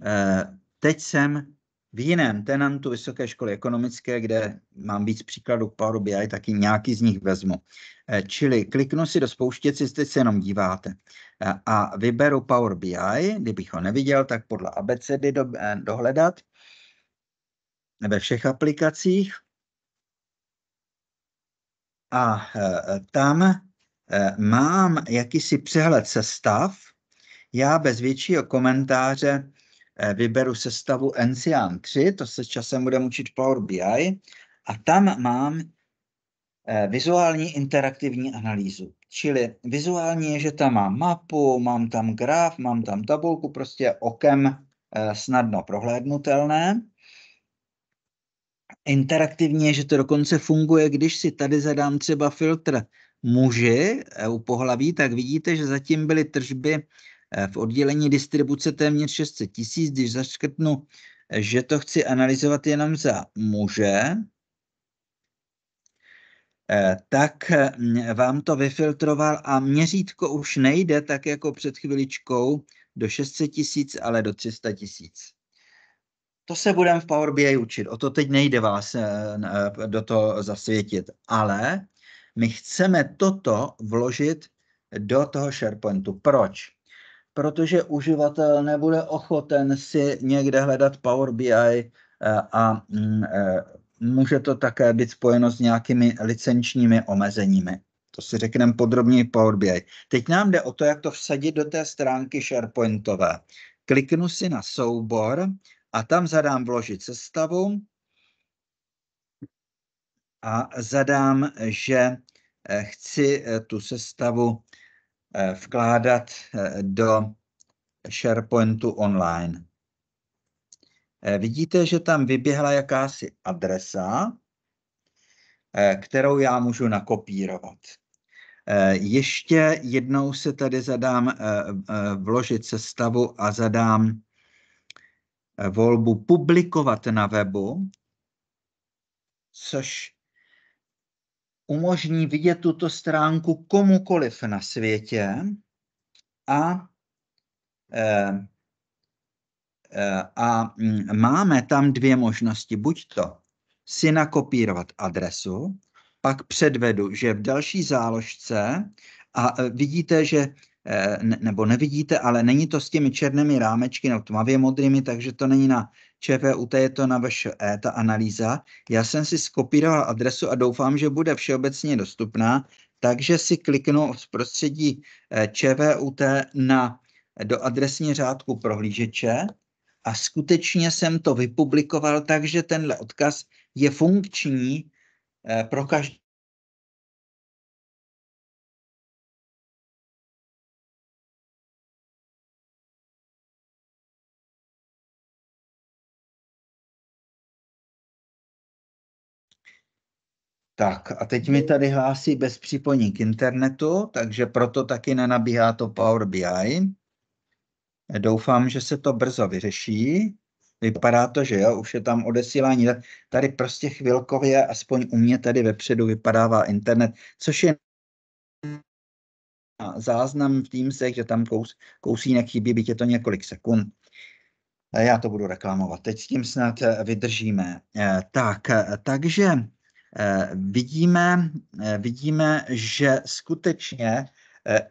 eh, teď jsem v jiném tenantu Vysoké školy ekonomické, kde mám víc příkladů k Power BI, taky nějaký z nich vezmu. Eh, čili kliknu si do spouštěci, teď se jenom díváte, eh, a vyberu Power BI, kdybych ho neviděl, tak podle ABCD dohledat ve všech aplikacích a e, tam e, mám jakýsi přehled sestav. Já bez většího komentáře e, vyberu sestavu Encian 3, to se časem budeme učit Power BI, a tam mám vizuální interaktivní analýzu. Čili vizuální je, že tam mám mapu, mám tam graf, mám tam tabulku, prostě okem snadno prohlédnutelné interaktivně, že to dokonce funguje, když si tady zadám třeba filtr muži e, u pohlaví, tak vidíte, že zatím byly tržby e, v oddělení distribuce téměř 600 tisíc, když zaškrtnu, e, že to chci analyzovat jenom za muže, tak vám to vyfiltroval a měřítko už nejde tak jako před chviličkou do 600 tisíc, ale do 300 tisíc to se budeme v Power BI učit. O to teď nejde vás eh, eh, do toho zasvětit, ale my chceme toto vložit do toho SharePointu. Proč? Protože uživatel nebude ochoten si někde hledat Power BI eh, a mm, může to také být spojeno s nějakými licenčními omezeními. To si řekneme podrobněji Power BI. Teď nám jde o to, jak to vsadit do té stránky SharePointové. Kliknu si na soubor a tam zadám vložit sestavu a zadám, že eh, chci eh, tu sestavu eh, vkládat do SharePointu online. Vidíte, že tam vyběhla jakási adresa, kterou já můžu nakopírovat. Ještě jednou se tady zadám vložit sestavu a zadám Eh, volbu publikovat na webu, což umožní vidět tuto stránku komukoliv na světě a, eh, eh, a mm, máme tam dvě možnosti. Buď to si nakopírovat adresu, pak předvedu, že v další záložce a vidíte, že Eh, nebo nevidíte, ale není to s těmi černými rámečky nebo tmavě modrými, takže to není na ČVUT, je to na VŠE, ta analýza. Já jsem si skopíroval adresu a doufám, že bude všeobecně dostupná, takže si kliknu v prostředí eh, ČVUT na, eh, do adresní řádku prohlížeče a skutečně jsem to vypublikoval, takže tenhle odkaz je funkční pro každý Tak a teď mi tady hlásí připojení k internetu, takže proto taky nenabíhá to Power BI. Doufám, že se to brzo vyřeší. Vypadá to, že jo, už je tam odesílání. Tady prostě chvilkově, aspoň u mě tady vepředu vypadává internet, což je záznam v Teamsech, že tam kous, kousínek chybí, byť je to několik sekund. Já to budu reklamovat. Teď s tím snad vydržíme. Eh, tak, eh, takže Eh, vidíme, eh, vidíme, že skutečně eh,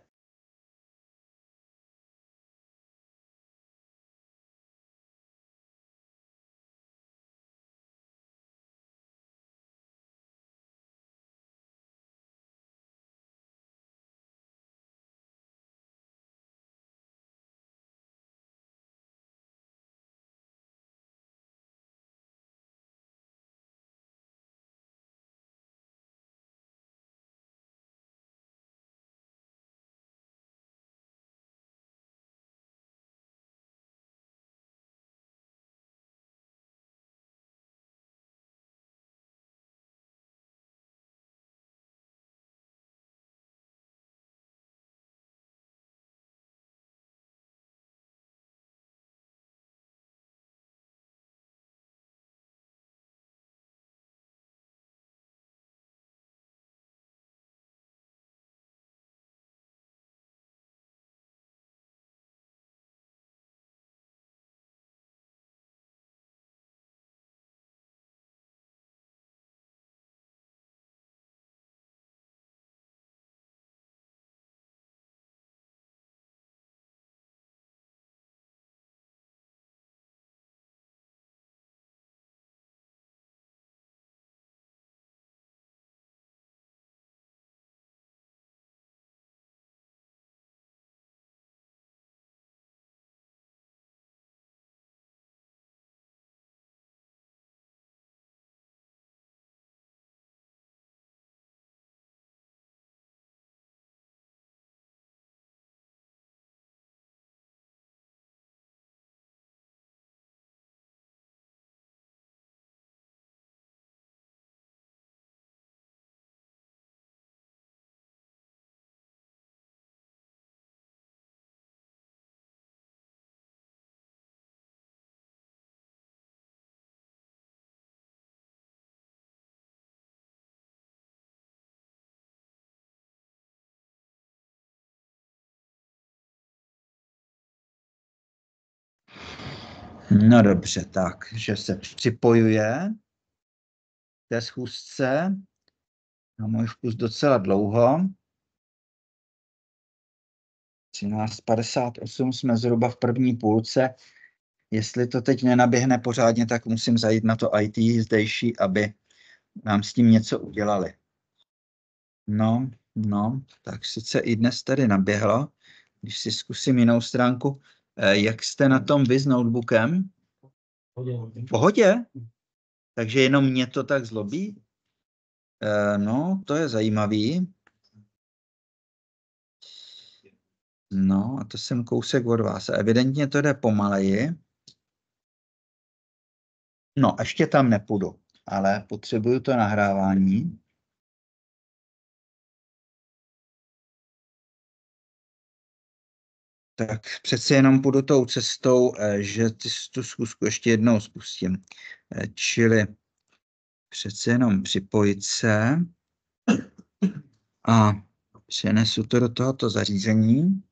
No dobře, tak, že se připojuje k té schůzce. Na můj vkus docela dlouho. 13.58 jsme zhruba v první půlce. Jestli to teď nenaběhne pořádně, tak musím zajít na to IT zdejší, aby nám s tím něco udělali. No, no, tak sice i dnes tady naběhlo, když si zkusím jinou stránku, Eh, jak jste na tom vy s notebookem? V pohodě? No. Takže jenom mě to tak zlobí? Eh, no, to je zajímavý. No, a to jsem kousek od vás. evidentně to jde pomaleji. No, ještě tam nepůjdu, ale potřebuju to nahrávání. tak přece jenom půjdu tou cestou, eh, že ty, tu zkusku ještě jednou spustím. Eh, čili přece jenom připojit se a přenesu to do tohoto zařízení.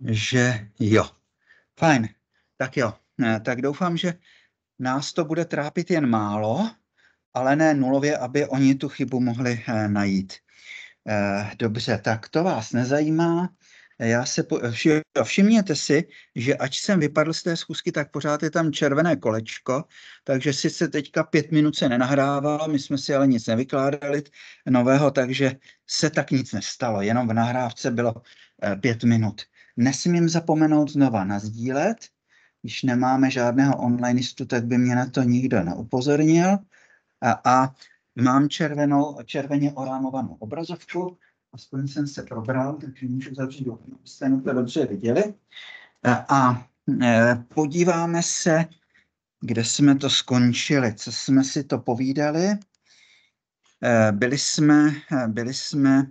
Že jo. Fajn. Tak jo. Eh, tak doufám, že nás to bude trápit jen málo, ale ne nulově, aby oni tu chybu mohli eh, najít. Eh, dobře, tak to vás nezajímá. Já se po, všimněte si, že ač jsem vypadl z té schůzky, tak pořád je tam červené kolečko, takže se teďka pět minut se nenahrávalo, my jsme si ale nic nevykládali nového, takže se tak nic nestalo, jenom v nahrávce bylo eh, pět minut. Nesmím zapomenout znova na sdílet, když nemáme žádného listu, tak by mě na to nikdo neupozornil. A, a mám červenou, červeně orámovanou obrazovku, aspoň jsem se probral, takže můžu zavřít okno, abyste to dobře viděli. E, a e, podíváme se, kde jsme to skončili, co jsme si to povídali. E, byli jsme, byli jsme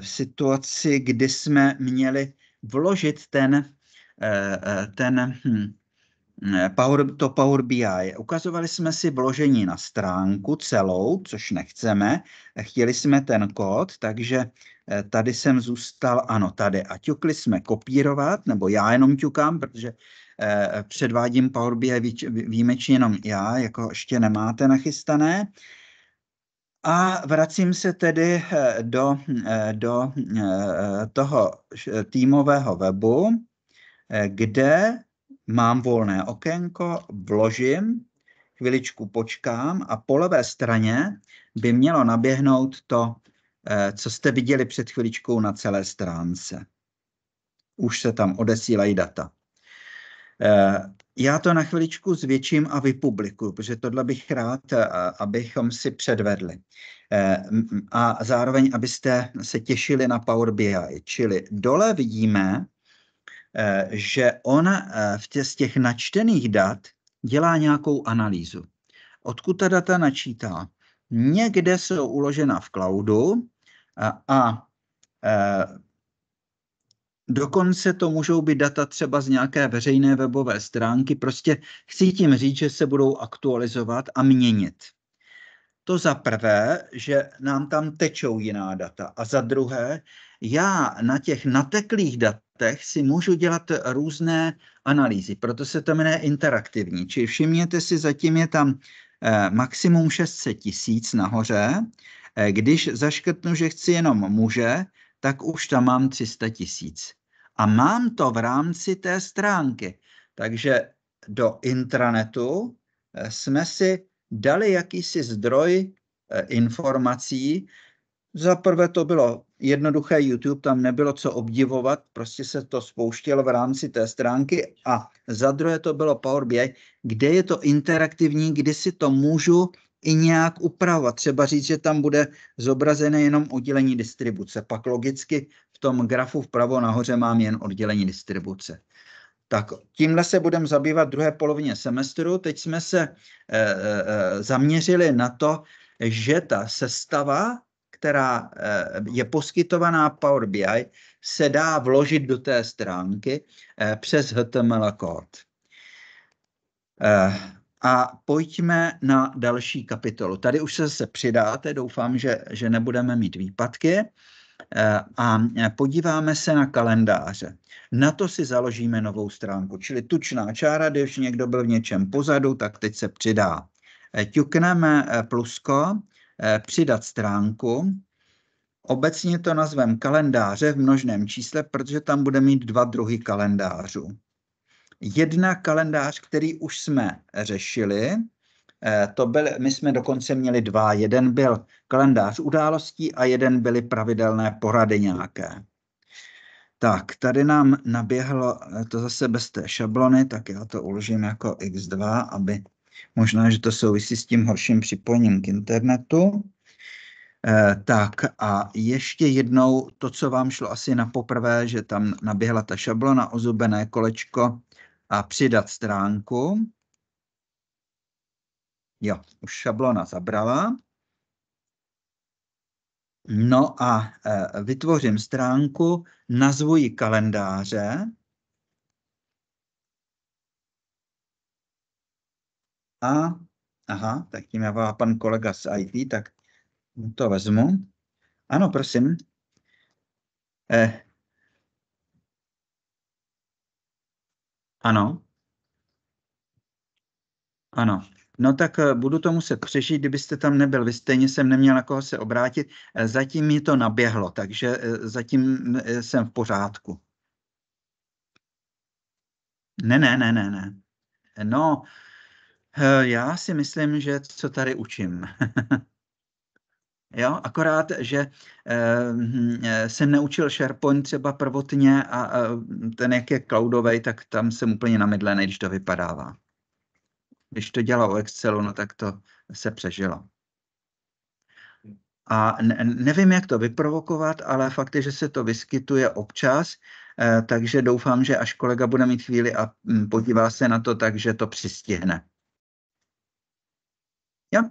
v situaci, kdy jsme měli vložit ten, ten hm, Power, to Power BI. Ukazovali jsme si vložení na stránku celou, což nechceme. Chtěli jsme ten kód, takže eh, tady jsem zůstal, ano, tady. A ťukli jsme kopírovat, nebo já jenom ťukám, protože eh, předvádím Power BI výjimečně jenom já, jako ještě nemáte nachystané. A vracím se tedy eh, do, eh, do toho týmového webu, kde mám volné okénko, vložím, chviličku počkám a po levé straně by mělo naběhnout to, eh, co jste viděli před chviličkou na celé stránce. Už se tam odesílají data. Eh, já to na chviličku zvětším a vypublikuju, protože tohle bych rád, eh, abychom si předvedli. A zároveň, abyste se těšili na Power BI. Čili dole vidíme Eh, že on eh, z těch načtených dat dělá nějakou analýzu. Odkud ta data načítá? Někde jsou uložena v cloudu eh, a, a Dokonce to můžou být data třeba z nějaké veřejné webové stránky. Prostě chci tím říct, že se budou aktualizovat a měnit. To za prvé, že nám tam tečou jiná data. A za druhé, já na těch nateklých dat, datech si můžu dělat různé analýzy, proto se to jmenuje interaktivní. Čili všimněte si, zatím je tam eh, maximum 600 tisíc nahoře. Eh, když zaškrtnu, že chci jenom muže, tak už tam mám 300 tisíc. A mám to v rámci té stránky. Takže do intranetu eh, jsme si dali jakýsi zdroj informací, za prvé to bylo jednoduché, YouTube tam nebylo co obdivovat, prostě se to spouštělo v rámci té stránky a za druhé to bylo Power BI, kde je to interaktivní, kdy si to můžu i nějak upravovat. Třeba říct, že tam bude zobrazené jenom oddělení distribuce. Pak logicky v tom grafu vpravo nahoře mám jen oddělení distribuce. Tak tímhle se budeme zabývat druhé polovině semestru. Teď jsme se e, e, zaměřili na to, že ta sestava která eh, je poskytovaná Power BI, se dá vložit do té stránky eh, přes HTML kód. Eh, a pojďme na další kapitolu. Tady už se zase přidáte, doufám, že, že nebudeme mít výpadky. A podíváme se na kalendáře. Na to si založíme novou stránku, čili tučná čára, když někdo byl v něčem pozadu, tak teď se přidá. Ťukneme plusko Eh, přidat stránku. Obecně to nazvem kalendáře v množném čísle, protože tam bude mít dva druhy kalendářů. Jedna kalendář, který už jsme řešili, eh, to byl, my jsme dokonce měli dva. Jeden byl kalendář událostí a jeden byly pravidelné porady nějaké. Tak, tady nám naběhlo eh, to zase bez té šablony, tak já to uložím jako x2, aby Možná, že to souvisí s tím horším připojením k internetu. Eh, tak a ještě jednou to, co vám šlo asi na poprvé, že tam naběhla ta šablona, ozubené kolečko a přidat stránku. Jo, už šablona zabrala. No a e, vytvořím stránku, nazvu ji kalendáře A, aha, tak tím já jako vám pan kolega z IT, tak to vezmu. Ano, prosím. Eh. Ano. Ano. No tak eh, budu to muset přežít, kdybyste tam nebyl. Vy stejně jsem neměl na koho se obrátit. Eh, zatím mi to naběhlo, takže eh, zatím jsem v pořádku. Ne, ne, ne, ne, ne. No, já si myslím, že co tady učím. Jo, akorát, že e, jsem neučil SharePoint třeba prvotně a, a ten, jak je cloudový, tak tam jsem úplně namydlený, když to vypadává. Když to dělá o Excelu, no tak to se přežilo. A ne, nevím, jak to vyprovokovat, ale fakt je, že se to vyskytuje občas, e, takže doufám, že až kolega bude mít chvíli a hm, podívá se na to, takže to přistihne. Jo?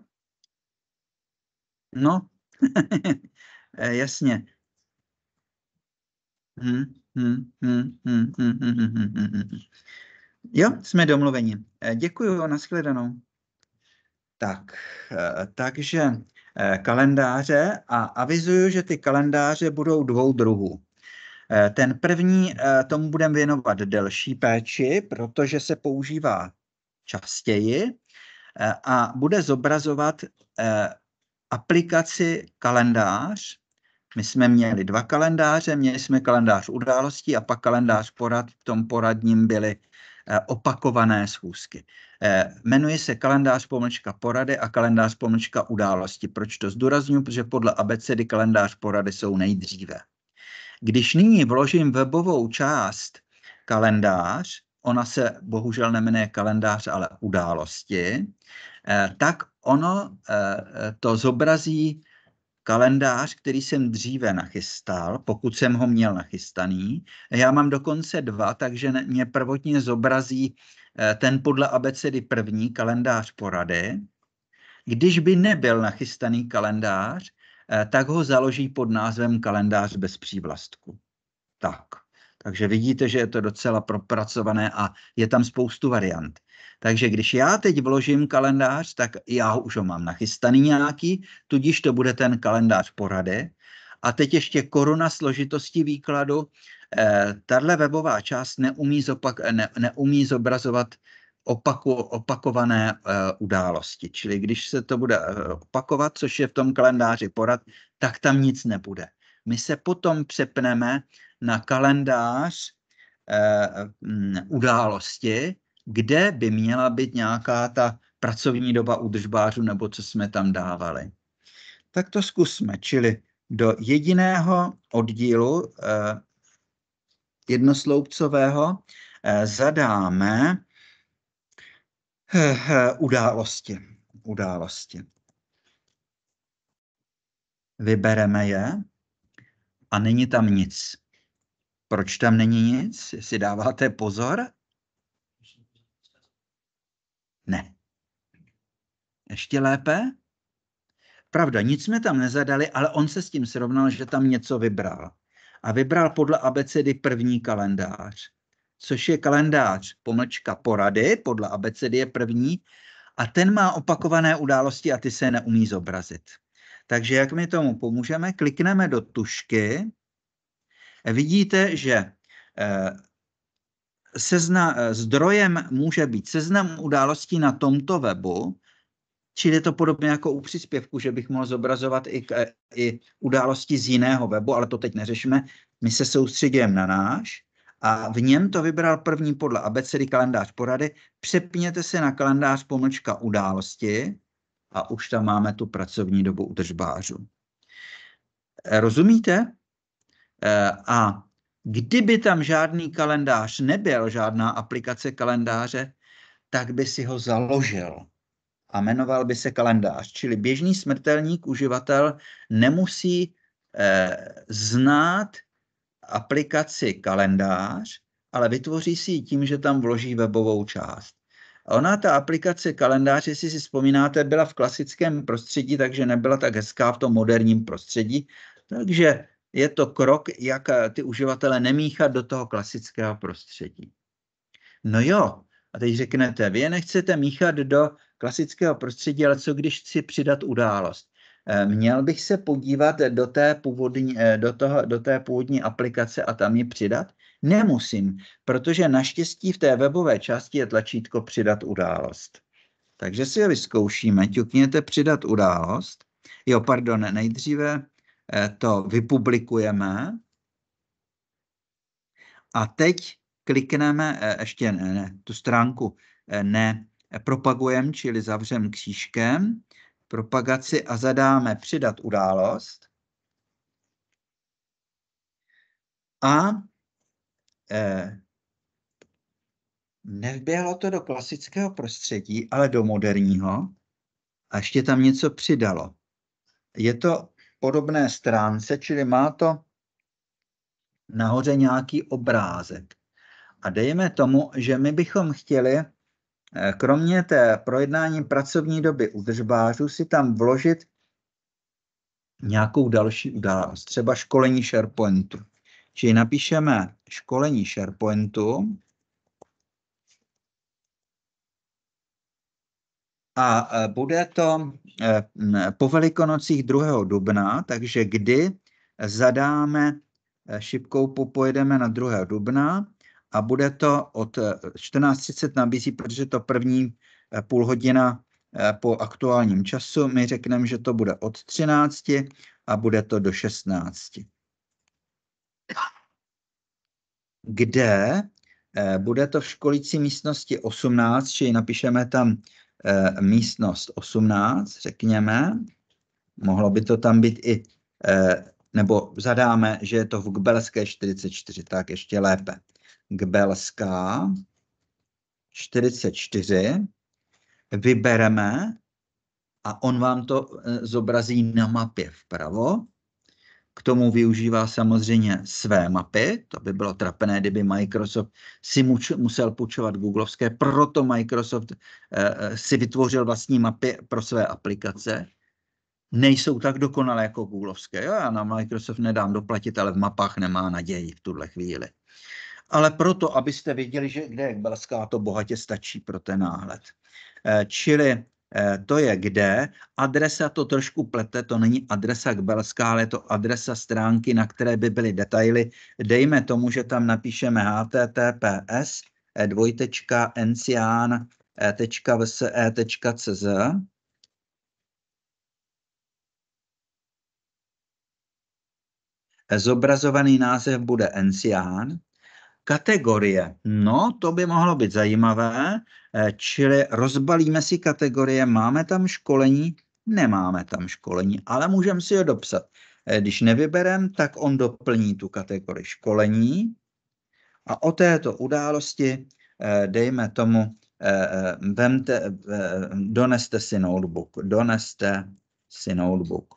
No, jasně. Jo, jsme domluveni. Eh, Děkuji, nashledanou. Tak, eh, takže eh, kalendáře a avizuju, že ty kalendáře budou dvou druhů. Ten první, tomu budeme věnovat delší péči, protože se používá častěji. Eh, a bude zobrazovat eh, aplikaci kalendář. My jsme měli dva kalendáře, měli jsme kalendář událostí a pak kalendář porad. V tom poradním byly eh, opakované schůzky. Jmenuje se kalendář pomlčka porady a kalendář pomlčka události. Proč to zdůraznuju? Protože podle abecedy kalendář porady jsou nejdříve. Když nyní vložím webovou část kalendář, ona se bohužel nemenuje kalendář, ale události, eh, tak ono eh, to zobrazí kalendář, který jsem dříve nachystal, pokud jsem ho měl nachystaný. Já mám dokonce dva, takže mě prvotně zobrazí eh, ten podle abecedy první kalendář porady. Když by nebyl nachystaný kalendář, tak ho založí pod názvem kalendář bez přívlastku. Tak. Takže vidíte, že je to docela propracované a je tam spoustu variant. Takže když já teď vložím kalendář, tak já už ho mám nachystaný nějaký, tudíž to bude ten kalendář porady. A teď ještě koruna složitosti výkladu. Eh, Tahle webová část neumí, zopak, ne, neumí zobrazovat opaku, opakované eh, události. Čili když se to bude eh, opakovat, což je v tom kalendáři porad, tak tam nic nebude. My se potom přepneme na kalendář eh, mm, události, kde by měla být nějaká ta pracovní doba údržbářů nebo co jsme tam dávali. Tak to zkusme, čili do jediného oddílu eh, jednosloupcového eh, zadáme události. Události. Vybereme je a není tam nic. Proč tam není nic? Si dáváte pozor? Ne. Ještě lépe? Pravda, nic jsme tam nezadali, ale on se s tím srovnal, že tam něco vybral. A vybral podle abecedy první kalendář, což je kalendář pomlčka porady, podle abecedy je první, a ten má opakované události a ty se neumí zobrazit. Takže jak my tomu pomůžeme, klikneme do tušky, vidíte, že eh, sezna, eh, zdrojem může být seznam událostí na tomto webu, čili je to podobně jako u příspěvku, že bych mohl zobrazovat i, eh, i události z jiného webu, ale to teď neřešíme. My se soustředíme na náš a v něm to vybral první podle abecedy kalendář porady. Přepněte se na kalendář pomlčka události a už tam máme tu pracovní dobu udržbářů. Rozumíte? Eh, a kdyby tam žádný kalendář nebyl, žádná aplikace kalendáře, tak by si ho založil a jmenoval by se kalendář. Čili běžný smrtelník, uživatel, nemusí eh, znát aplikaci kalendář, ale vytvoří si ji tím, že tam vloží webovou část. ona, ta aplikace kalendář, jestli si vzpomínáte, byla v klasickém prostředí, takže nebyla tak hezká v tom moderním prostředí. Takže je to krok, jak eh, ty uživatele nemíchat do toho klasického prostředí. No jo, a teď řeknete, vy je nechcete míchat do klasického prostředí, ale co když chci přidat událost? Eh, měl bych se podívat do té původní, eh, do toho, do té původní aplikace a tam ji přidat? Nemusím, protože naštěstí v té webové části je tlačítko přidat událost. Takže si ho vyzkoušíme. Ťukněte přidat událost. Jo, pardon, nejdříve Eh, to vypublikujeme. A teď klikneme eh, ještě ne, ne, tu stránku eh, ne propagujeme, čili zavřem křížkem propagaci a zadáme přidat událost. A eh, nevběhlo to do klasického prostředí, ale do moderního. A ještě tam něco přidalo. Je to podobné stránce, čili má to nahoře nějaký obrázek. A dejme tomu, že my bychom chtěli, eh, kromě té projednání pracovní doby udržbářů, si tam vložit nějakou další událost, třeba školení SharePointu. Čili napíšeme školení SharePointu a e, bude to e, po velikonocích 2. dubna, takže kdy zadáme e, šipkou, popojedeme na 2. dubna a bude to od 14.30 nabízí, protože to první půl hodina po aktuálním času. My řekneme, že to bude od 13 a bude to do 16. Kde bude to v školící místnosti 18, čili napíšeme tam Eh, místnost 18, řekněme, mohlo by to tam být i, eh, nebo zadáme, že je to v Gbelské 44, tak ještě lépe. Gbelská 44, vybereme a on vám to eh, zobrazí na mapě vpravo k tomu využívá samozřejmě své mapy. To by bylo trapné, kdyby Microsoft si muč, musel půjčovat googlovské, proto Microsoft eh, eh si vytvořil vlastní mapy pro své aplikace. Nejsou tak dokonalé jako googlovské. Jo, já na Microsoft nedám doplatit, ale v mapách nemá naději v tuhle chvíli. Ale proto, abyste viděli, že kde je belská, to bohatě stačí pro ten náhled. Eh, čili Eh, to je kde. Adresa to trošku plete, to není adresa kbelská, ale je to adresa stránky, na které by byly detaily. Dejme tomu, že tam napíšeme https eh, dvojtečka eh, e, Zobrazovaný název bude encian. Kategorie. No, to by mohlo být zajímavé, eh, čili rozbalíme si kategorie, máme tam školení, nemáme tam školení, ale můžeme si ho dopsat. Eh, když nevyberem, tak on doplní tu kategorii školení a o této události, eh, dejme tomu, vemte, doneste si notebook, doneste si notebook.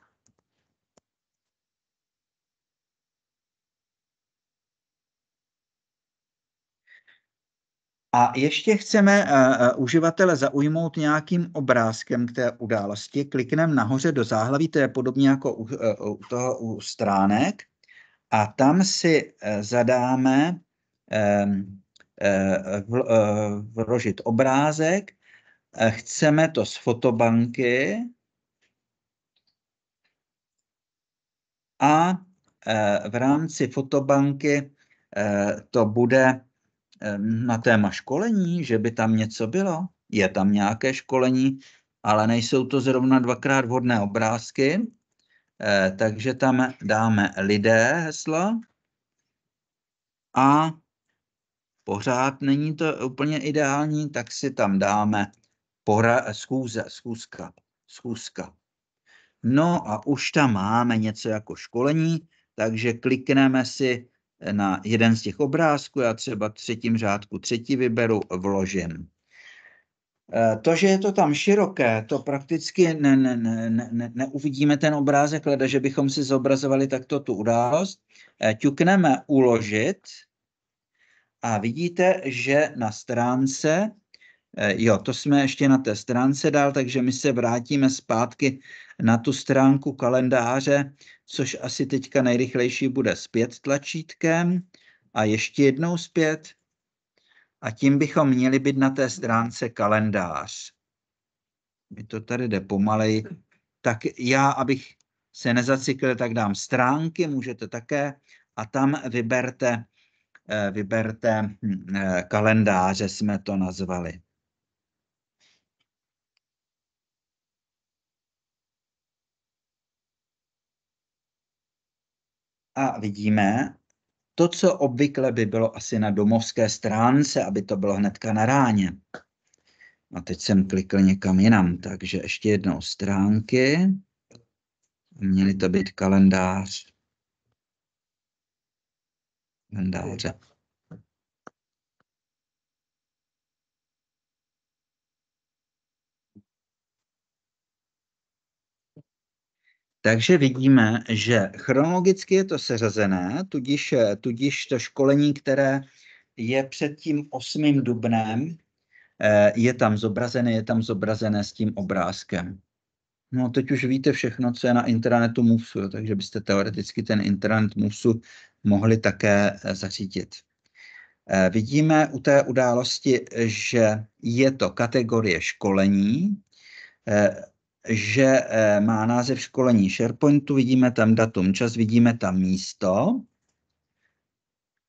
A ještě chceme uh, uživatele zaujmout nějakým obrázkem k té události. Klikneme nahoře do záhlaví, to je podobně jako u, uh, u toho u stránek. A tam si uh, zadáme um, uh, uh, vložit obrázek. Chceme to z fotobanky. A v rámci fotobanky to bude na téma školení, že by tam něco bylo. Je tam nějaké školení, ale nejsou to zrovna dvakrát vhodné obrázky, eh, takže tam dáme lidé hesla a pořád není to úplně ideální, tak si tam dáme pora, schůze, schůzka, schůzka. No a už tam máme něco jako školení, takže klikneme si na jeden z těch obrázků, já třeba třetím řádku třetí vyberu, vložím. E, to, že je to tam široké, to prakticky ne, ne, ne, ne, neuvidíme ten obrázek, leda, že bychom si zobrazovali takto tu událost. E, ťukneme uložit a vidíte, že na stránce, e, jo, to jsme ještě na té stránce dál, takže my se vrátíme zpátky na tu stránku kalendáře což asi teďka nejrychlejší bude zpět tlačítkem a ještě jednou zpět. A tím bychom měli být na té stránce kalendář. Mi to tady jde pomalej. Tak já, abych se nezacikl, tak dám stránky, můžete také. A tam vyberte, eh, vyberte hm, eh, kalendáře, jsme to nazvali. a vidíme to, co obvykle by bylo asi na domovské stránce, aby to bylo hnedka na ráně. A no, teď jsem klikl někam jinam, takže ještě jednou stránky. Měli to být kalendář. Kalendáře. Takže vidíme, že chronologicky je to seřazené, tudíž, eh, tudíž to školení, které je před tím 8. dubnem, eh, je tam zobrazené, je tam zobrazené s tím obrázkem. No teď už víte všechno, co je na internetu musu, takže byste teoreticky ten internet musu mohli také eh, zařídit. Vidíme u té události, že je to kategorie školení, že eh, má název školení SharePointu, vidíme tam datum, čas, vidíme tam místo.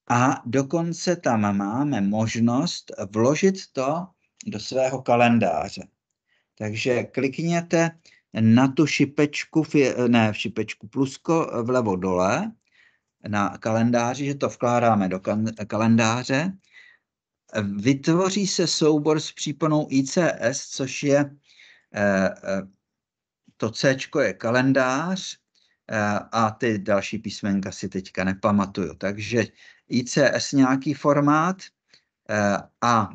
A dokonce tam máme možnost vložit to do svého kalendáře. Takže klikněte na tu šipečku, ne šipečku, plusko vlevo dole na kalendáři, že to vkládáme do kalendáře. Vytvoří se soubor s příponou ICS, což je eh, eh, to C je kalendář eh, a ty další písmenka si teďka nepamatuju. Takže ICS nějaký formát eh, a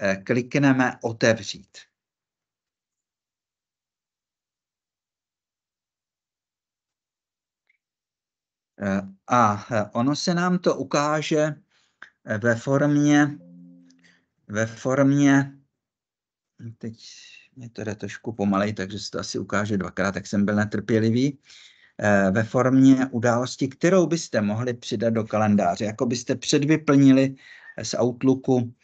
eh, klikneme otevřít. A ono se nám to ukáže ve formě, ve formě, teď je to trošku pomalej, takže se to asi ukáže dvakrát, tak jsem byl netrpělivý, eh, ve formě události, kterou byste mohli přidat do kalendáře, jako byste předvyplnili z Outlooku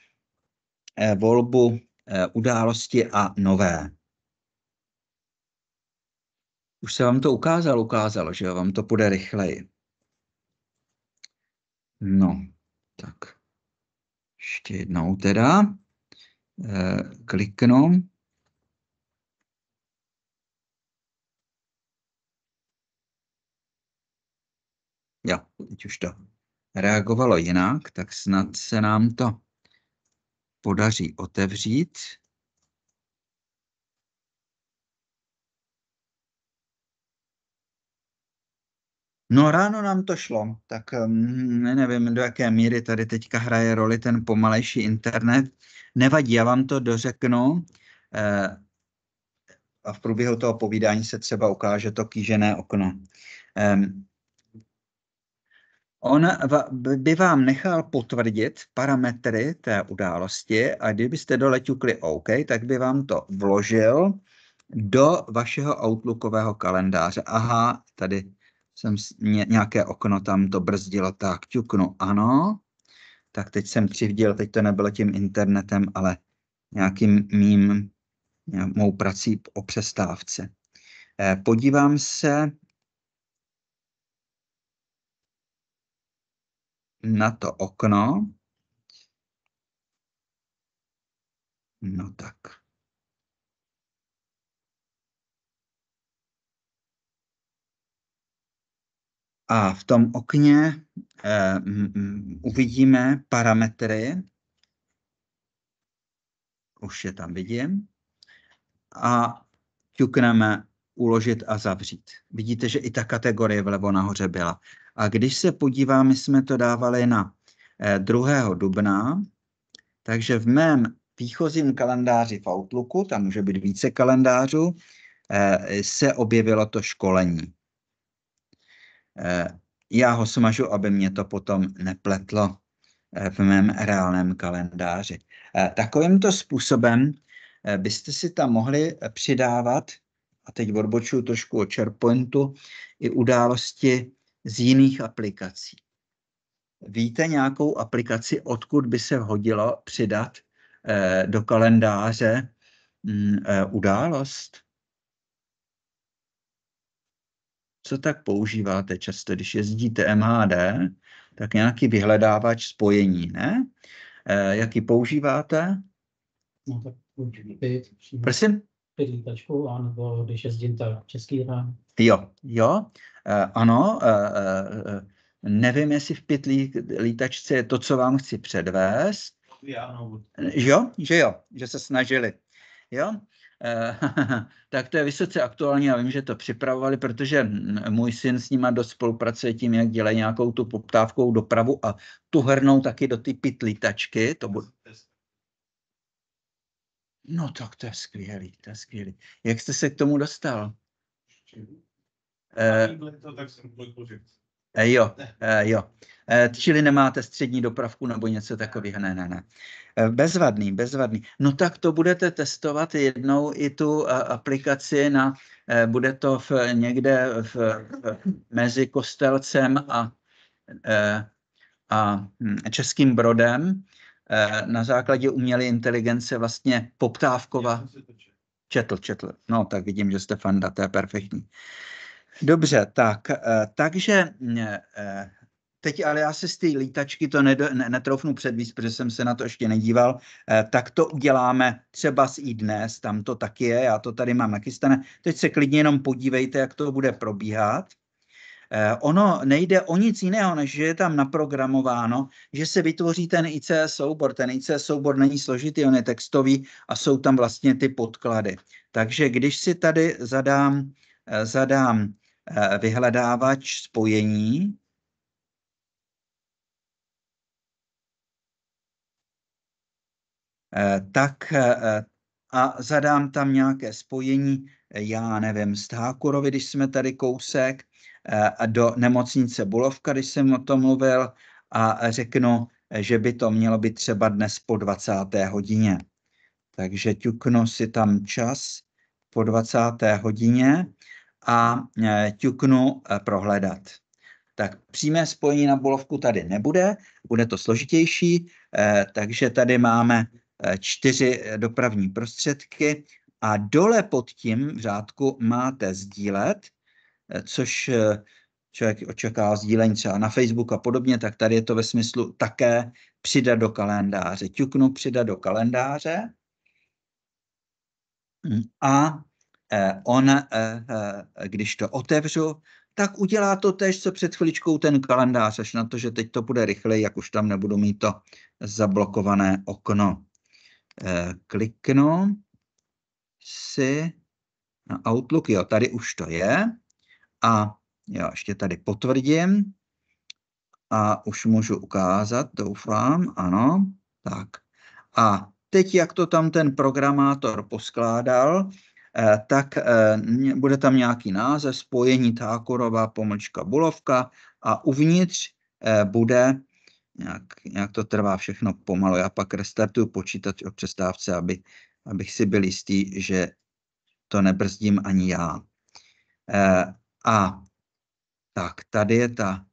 eh, volbu eh, události a nové. Už se vám to ukázalo, ukázalo, že vám to půjde rychleji. No, tak ještě jednou teda kliknu Jo, teď už to reagovalo jinak, tak snad se nám to podaří otevřít. No ráno nám to šlo, tak mm, nevím, do jaké míry tady teďka hraje roli ten pomalejší internet. Nevadí, já vám to dořeknu eh, a v průběhu toho povídání se třeba ukáže to kýžené okno. E, On by vám nechal potvrdit parametry té události a kdybyste dole ťukli OK, tak by vám to vložil do vašeho Outlookového kalendáře. Aha, tady jsem nějaké okno tam to brzdilo, tak ťuknu ano. Tak teď jsem přivděl. teď to nebylo tím internetem, ale nějakým mým, mou prací o přestávce. Eh, podívám se, na to okno. No tak. A v tom okně eh, uvidíme parametry. Už je tam vidím. A ťukneme uložit a zavřít. Vidíte, že i ta kategorie vlevo nahoře byla. A když se podívám, my jsme to dávali na 2. Eh, dubna, takže v mém výchozím kalendáři v Outlooku, tam může být více kalendářů, eh, se objevilo to školení. Eh, já ho smažu, aby mě to potom nepletlo v mém reálném kalendáři. Takovýmto způsobem byste si tam mohli přidávat a teď odbočuju trošku o SharePointu, i události z jiných aplikací. Víte nějakou aplikaci, odkud by se hodilo přidat eh, do kalendáře mm, eh, událost? Co tak používáte často, když jezdíte MHD, tak nějaký vyhledávač spojení, ne? Eh, jaký používáte? No, tak Prosím? Pětintačku, anebo když jezdím, tak český rán. Jo, jo, uh, ano, uh, uh. nevím, jestli v pytlí lítačce je to, co vám chci předvést. No. Jo, že jo, že se snažili. Jo, tak to je vysoce aktuální a vím, že to připravovali, protože můj syn s nima dost spolupracuje tím, jak dělají nějakou tu poptávkou dopravu a tu hrnou taky do ty tačky. to, No tak to je skvělý, to je skvělý. Jak jste se k tomu dostal? Uh, jo, uh, Jo, Uh, Čili nemáte střední dopravku nebo něco takového, ne, ne, ne. Bezvadný, bezvadný. No tak to budete testovat jednou i tu aplikaci na, bude to v, někde v, mezi Kostelcem a, a hm, Českým Brodem Eh, na základě umělé inteligence vlastně poptávkova. Četl, četl. No, tak vidím, že jste fanda, to je perfektní. Dobře, tak, eh, takže mm, eh, teď ale já se z té lítačky to nedo, ne, netroufnu předvíst, protože jsem se na to ještě nedíval, tak to uděláme třeba s i dnes, tam to taky je, já to tady mám nachystané. Teď se klidně jenom podívejte, jak to bude probíhat. Eh, ono nejde o nic jiného, než že je tam naprogramováno, že se vytvoří ten IC soubor. Ten IC soubor není složitý, on je textový a jsou tam vlastně ty podklady. Takže když si tady zadám, eh, zadám eh, vyhledávač spojení, tak a zadám tam nějaké spojení, já nevím, z Hákurovi, když jsme tady kousek, Eh, do nemocnice Bulovka, když jsem o tom mluvil, a řeknu, že by to mělo být třeba dnes po 20. hodině. Takže ťuknu si tam čas po 20. hodině a eh, ťuknu eh, prohledat. Tak přímé spojení na Bulovku tady nebude, bude to složitější, takže tady máme čtyři dopravní prostředky a dole pod tím v řádku máte sdílet, Eh, což eh, člověk očekává sdílení třeba na Facebook a podobně, tak tady je to ve smyslu také přidat do kalendáře. Ťuknu přidat do kalendáře a eh, on, když to otevřu, tak udělá to tež, co před chviličkou ten kalendář, až na to, že teď to bude rychleji, jak už tam nebudu mít to zablokované okno. Kliknu si na Outlook, jo, tady už to je. A já ještě tady potvrdím a už můžu ukázat, doufám, ano, tak. A teď, jak to tam ten programátor poskládal, eh, tak eh, bude tam nějaký název, spojení Tákurová pomlčka Bulovka a uvnitř eh, bude, nějak, nějak to trvá všechno pomalu, já pak restartuju počítač o přestávce, aby, abych si byl jistý, že to nebrzdím ani já. Eh, a tak, tady je ta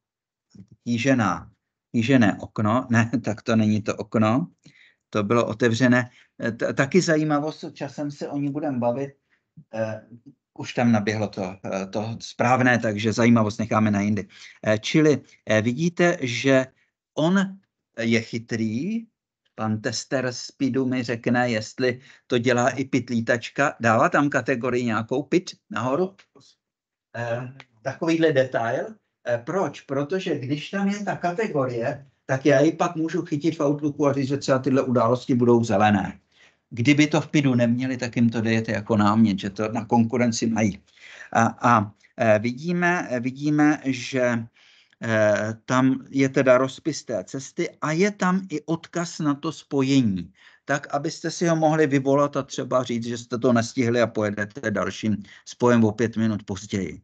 tížená, tížené okno. Ne, tak to není to okno. To bylo otevřené. E, t- taky zajímavost, časem se o ní budeme bavit. E, už tam naběhlo to, e, to správné, takže zajímavost necháme na jindy. E, čili e, vidíte, že on je chytrý, pan tester speedu mi řekne, jestli to dělá i pitlítačka. Dává tam kategorii nějakou pit nahoru? Eh, takovýhle detail. Eh, proč? Protože když tam je ta kategorie, tak já ji pak můžu chytit v Outlooku a říct, že třeba tyhle události budou zelené. Kdyby to v PIDu neměli, tak jim to dejete jako námět, že to na konkurenci mají. A, a eh, vidíme, vidíme, že tam je teda rozpis té cesty a je tam i odkaz na to spojení tak abyste si ho mohli vyvolat a třeba říct, že jste to nestihli a pojedete dalším spojem o pět minut později.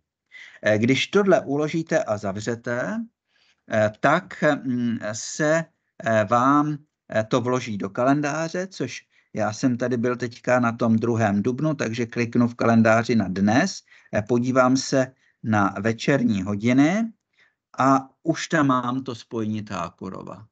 Eh, když tohle uložíte a zavřete, eh, tak mm, se eh, vám to vloží do kalendáře, což já jsem tady byl teďka na tom druhém dubnu, takže kliknu v kalendáři na dnes, podívám se na večerní hodiny a už tam mám to spojení Tákorova.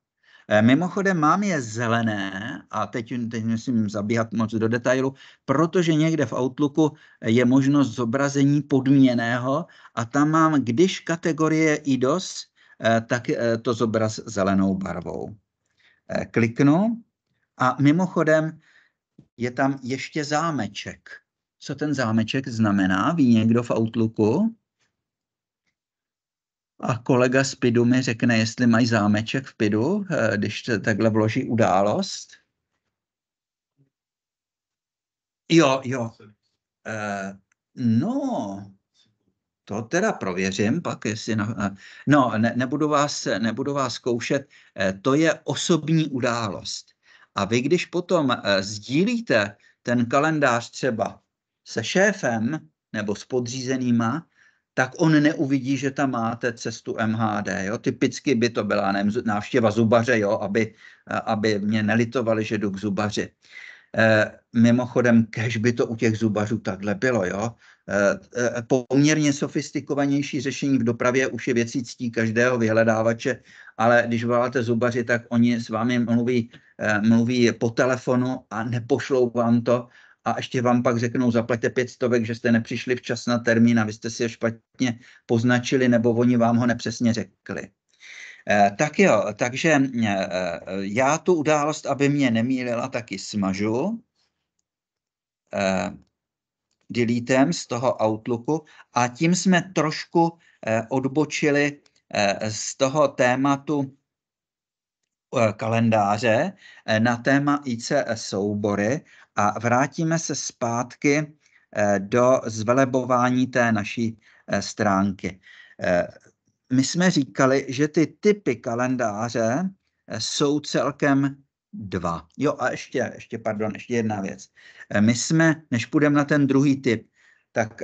Eh, mimochodem mám je zelené a teď, teď musím zabíhat moc do detailu, protože někde v Outlooku je možnost zobrazení podměného a tam mám, když kategorie IDOS, eh, tak eh, to zobraz zelenou barvou. Kliknu a mimochodem je tam ještě zámeček. Co ten zámeček znamená? Ví někdo v Outlooku? a kolega z PIDu mi řekne, jestli mají zámeček v PIDu, eh, když takhle vloží událost. Jo, jo. Eh, no, to teda prověřím pak, jestli... Na, eh, no, ne, nebudu, vás, nebudu vás zkoušet. to je osobní událost. A vy, když potom e, sdílíte ten kalendář třeba se šéfem nebo s podřízenýma, tak on neuvidí, že tam máte cestu MHD. Jo? Typicky by to byla nevím, návštěva zubaře, jo? Aby, aby mě nelitovali, že jdu k zubaři. E, mimochodem, kež by to u těch zubařů takhle bylo. Jo? E, poměrně sofistikovanější řešení v dopravě už je věcí ctí každého vyhledávače, ale když voláte zubaři, tak oni s vámi mluví, mluví po telefonu a nepošlou vám to a ještě vám pak řeknou, zaplaťte pět stovek, že jste nepřišli včas na termín a vy jste si je špatně poznačili nebo oni vám ho nepřesně řekli. Eh, tak jo, takže eh, eh, já tu událost, aby mě nemýlila, taky smažu deletem z toho Outlooku a tím jsme trošku odbočili z toho tématu kalendáře na téma ICS e soubory a vrátíme se zpátky eh, do zvelebování té naší eh, stránky. Eh, my jsme říkali, že ty typy kalendáře jsou celkem dva. Jo a ještě, ještě, pardon, ještě jedna věc. My jsme, než půjdeme na ten druhý typ, tak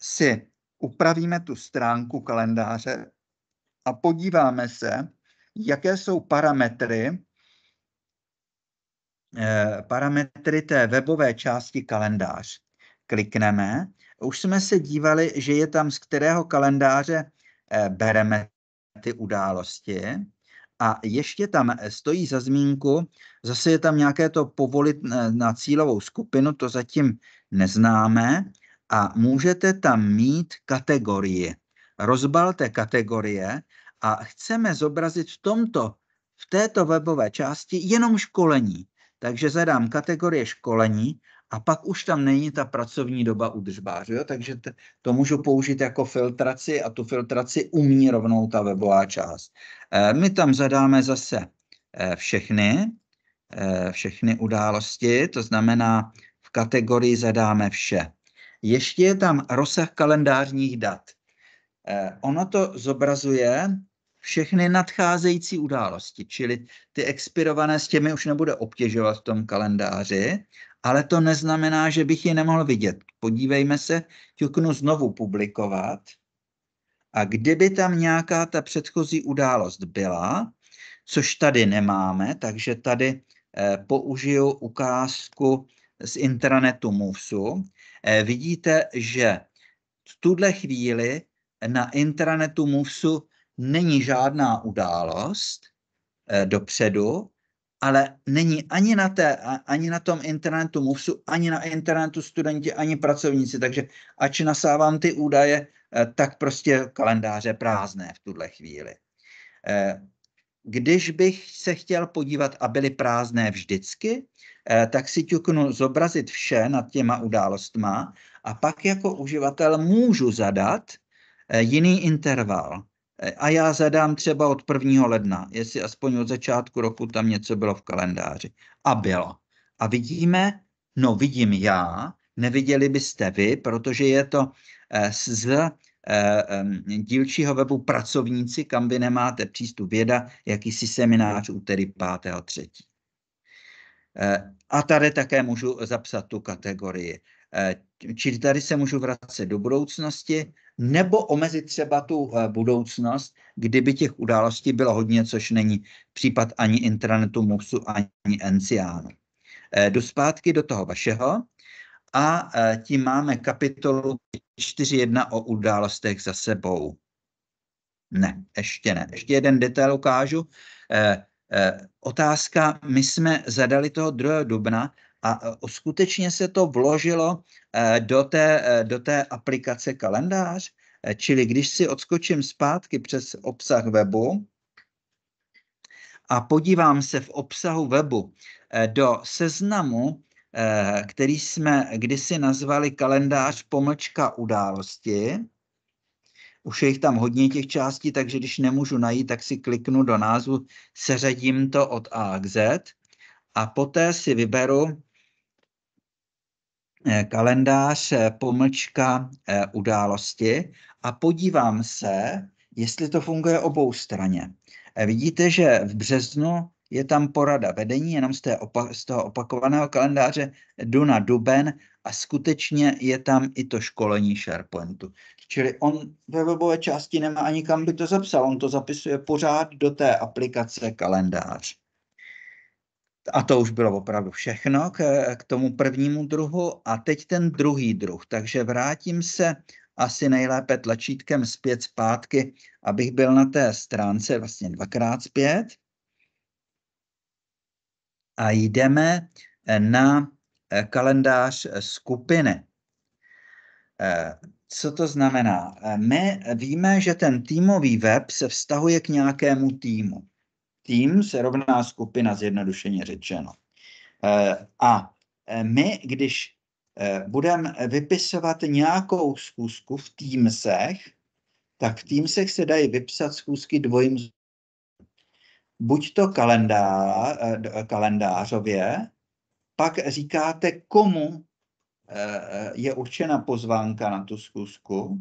si upravíme tu stránku kalendáře a podíváme se, jaké jsou parametry, Eh, parametry té webové části kalendář. Klikneme. Už jsme se dívali, že je tam z kterého kalendáře eh, bereme ty události. A ještě tam eh, stojí za zmínku, zase je tam nějaké to povolit na cílovou skupinu, to zatím neznáme. A můžete tam mít kategorii. Rozbalte kategorie a chceme zobrazit v tomto, v této webové části jenom školení takže zadám kategorie školení a pak už tam není ta pracovní doba udržbáře, jo? takže to můžu použít jako filtraci a tu filtraci umí rovnou ta webová část. E, my tam zadáme zase e, všechny, e, všechny události, to znamená v kategorii zadáme vše. Ještě je tam rozsah kalendářních dat. ono to zobrazuje všechny nadcházející události, čili ty expirované s těmi už nebude obtěžovat v tom kalendáři, ale to neznamená, že bych je nemohl vidět. Podívejme se, ťuknu znovu publikovat a kdyby tam nějaká ta předchozí událost byla, což tady nemáme, takže tady eh, použiju ukázku z intranetu Movesu. Eh, vidíte, že v tuhle chvíli na intranetu Movesu není žádná událost eh, dopředu, ale není ani na, té, ani na tom internetu MUFSu, ani na internetu studenti, ani pracovníci, takže ač nasávám ty údaje, eh, tak prostě kalendáře prázdné v tuhle chvíli. Eh, když bych se chtěl podívat a byly prázdné vždycky, eh, tak si ťuknu zobrazit vše nad těma událostma a pak jako uživatel můžu zadat eh, jiný interval a já zadám třeba od 1. ledna, jestli aspoň od začátku roku tam něco bylo v kalendáři. A bylo. A vidíme, no vidím já, neviděli byste vy, protože je to eh, z eh, dílčího webu pracovníci, kam vy nemáte přístup věda, jakýsi seminář úterý 5.3. Eh, a tady také můžu zapsat tu kategorii. Eh, Čili tady se můžu vracet do budoucnosti, nebo omezit třeba tu eh, budoucnost, kdyby těch událostí bylo hodně, což není případ ani intranetu MOPSu, ani Enciánu. Eh, jdu zpátky do toho vašeho a tím máme kapitolu 4.1 o událostech za sebou. Ne, ještě ne. Ještě jeden detail ukážu. Otázka, my jsme zadali toho 2. dubna a e, skutečně se to vložilo e, do té, e, do té aplikace kalendář, čili když si odskočím zpátky přes obsah webu a podívám se v obsahu webu do seznamu, který jsme kdysi nazvali kalendář pomlčka události, už je jich tam hodně těch částí, takže když nemůžu najít, tak si kliknu do názvu, seřadím to od A k Z a poté si vyberu Eh, kalendář eh, pomlčka eh, události a podívám se, jestli to funguje obou straně. Vidíte, že v březnu je tam porada vedení, jenom z, té opa- z toho opakovaného kalendáře jdu na Duben a skutečně je tam i to školení SharePointu. Čili on ve webové části nemá ani kam by to zapsal, on to zapisuje pořád do té aplikace kalendář. A to už bylo opravdu všechno k, k tomu prvnímu druhu. A teď ten druhý druh. Takže vrátím se asi nejlépe tlačítkem zpět zpátky, abych byl na té stránce vlastně dvakrát zpět. A jdeme na eh, kalendář eh, skupiny. Eh, co to znamená? My víme, že ten týmový web se vztahuje k nějakému týmu tým se rovná skupina, zjednodušeně řečeno. Eh, a eh, my, když eh, budeme vypisovat nějakou schůzku v týmsech, tak v týmsech se dají vypsat schůzky dvojím buď to kalendá, kalendářově, pak říkáte, komu je určena pozvánka na tu schůzku,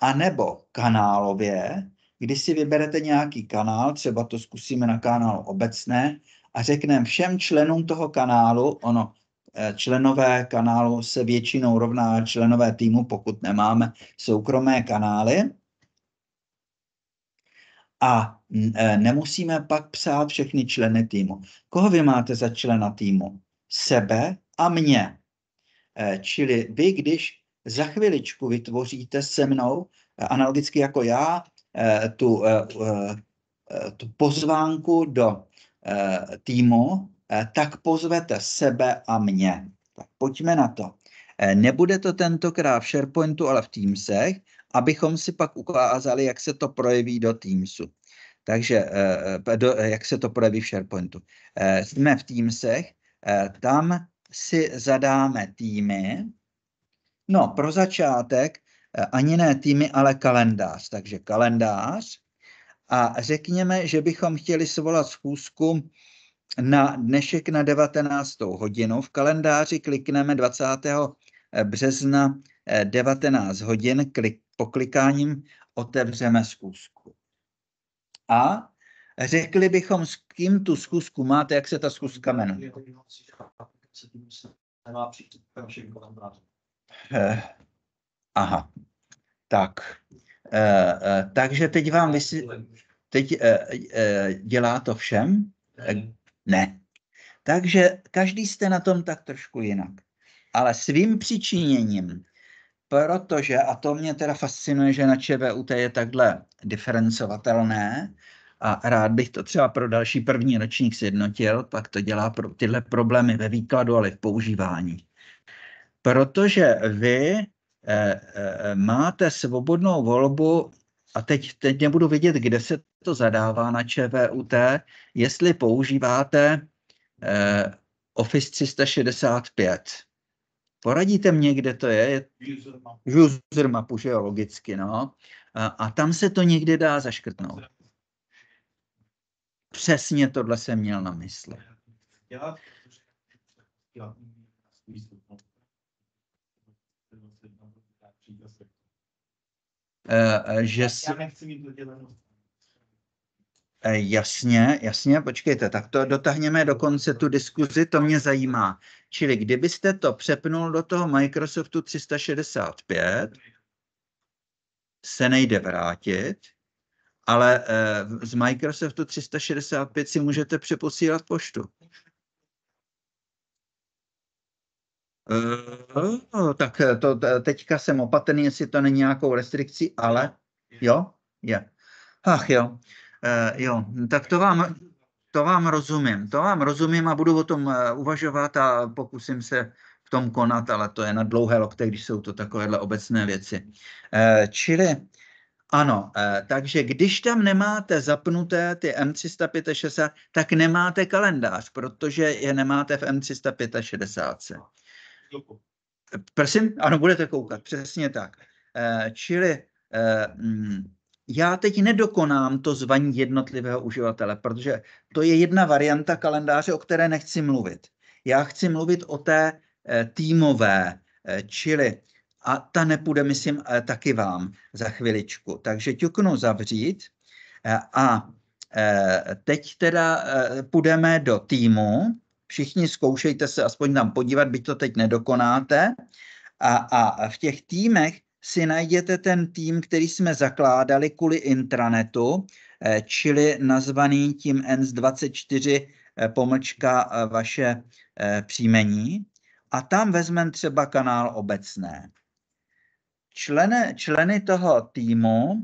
anebo kanálově, když si vyberete nějaký kanál, třeba to zkusíme na kanálu obecné, a řekneme všem členům toho kanálu, ono eh, členové kanálu se většinou rovná členové týmu, pokud nemáme soukromé kanály. A mm, eh, nemusíme pak psát všechny členy týmu. Koho vy máte za člena týmu? Sebe a mě. Eh, čili vy, když za chviličku vytvoříte se mnou, analogicky jako já, Eh, tu, eh, eh, tu pozvánku do týmu, tak pozvete sebe a mě. Tak pojďme na to. Nebude to tentokrát v SharePointu, ale v Teamsech, abychom si pak ukázali, jak se to projeví do Teamsu. Takže do, jak se to projeví v SharePointu. Jsme v Teamsech, tam si zadáme týmy. No, pro začátek ani ne týmy, ale kalendář. Takže kalendář. A řekněme, že bychom chtěli svolat schůzku na dnešek na 19. hodinu. V kalendáři klikneme 20. března 19 eh, hodin, klik, poklikáním otevřeme schůzku. A řekli bychom, s kým tu schůzku máte, jak se ta schůzka jmenuje. Aha, tak. E, e, takže teď vám vysvětlím. Teď e, e, dělá to všem? E, ne. Takže každý jste na tom tak trošku jinak. Ale svým přičiněním, protože, a to mě teda fascinuje, že na ČVUT je takhle diferencovatelné, a rád bych to třeba pro další první ročník sjednotil, pak to dělá pro tyhle problémy ve výkladu, ale v používání. Protože vy máte svobodnou volbu, a teď, teď nebudu vidět, kde se to zadává na ČVUT, jestli používáte Office 365. Poradíte mě, kde to je? User map. User mapu že jo, logicky, no. A, a tam se to někde dá zaškrtnout. Přesně tohle jsem měl na mysli. Eh, eh, že si... Já nechci mít dodělenou. Eh, jasně, jasně, počkejte, tak to dotáhneme do konce tu diskuzi, to mě zajímá. Čili kdybyste to přepnul do toho Microsoftu 365, se nejde vrátit, ale z Microsoftu 365 si můžete přeposílat poštu. Uh, tak eh, to, eh, teďka jsem opatrný, jestli to není nějakou restrikcí, ale jo, je. Ach jo, uh, jo, tak to vám, to vám rozumím, to vám rozumím a budu o tom uvažovat a pokusím se v tom konat, ale to je na dlouhé lokte, když jsou to takovéhle obecné věci. Uh, čili ano, takže když tam nemáte zapnuté ty M365, tak nemáte kalendář, protože je nemáte v M365. Prosím, ano, budete koukat, přesně tak. Eh, čili eh, mm, já teď nedokonám to zvaní jednotlivého uživatele, protože to je jedna varianta kalendáře, o které nechci mluvit. Já chci mluvit o té eh, týmové, čili a ta nepůjde, myslím, taky vám za chviličku. Takže ťuknu zavřít a teď teda půjdeme do týmu všichni zkoušejte se aspoň tam podívat, byť to teď nedokonáte. A, a v těch týmech si najděte ten tým, který jsme zakládali kvůli intranetu, eh, čili nazvaný tím ENS24 eh, pomlčka eh, vaše příjmení. A tam vezmeme třeba kanál obecné. Členy, členy toho týmu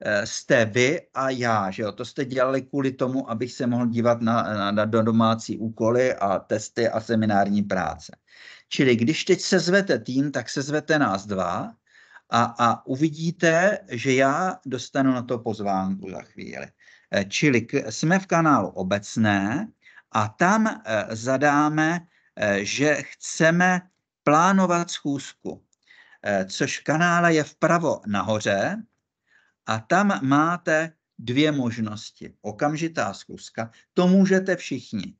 Eh, jste vy a já, že jo? To jste dělali kvůli tomu, abych se mohl dívat na, na, na domácí úkoly a testy a seminární práce. Čili když teď se zvete tým, tak se zvete nás dva a, a uvidíte, že já dostanu na to pozvánku za chvíli. Eh, čili k, jsme v kanálu obecné a tam eh, zadáme, že chceme plánovat schůzku, což kanála kanále je vpravo nahoře, a tam máte dvě možnosti. Okamžitá schůzka, to můžete všichni.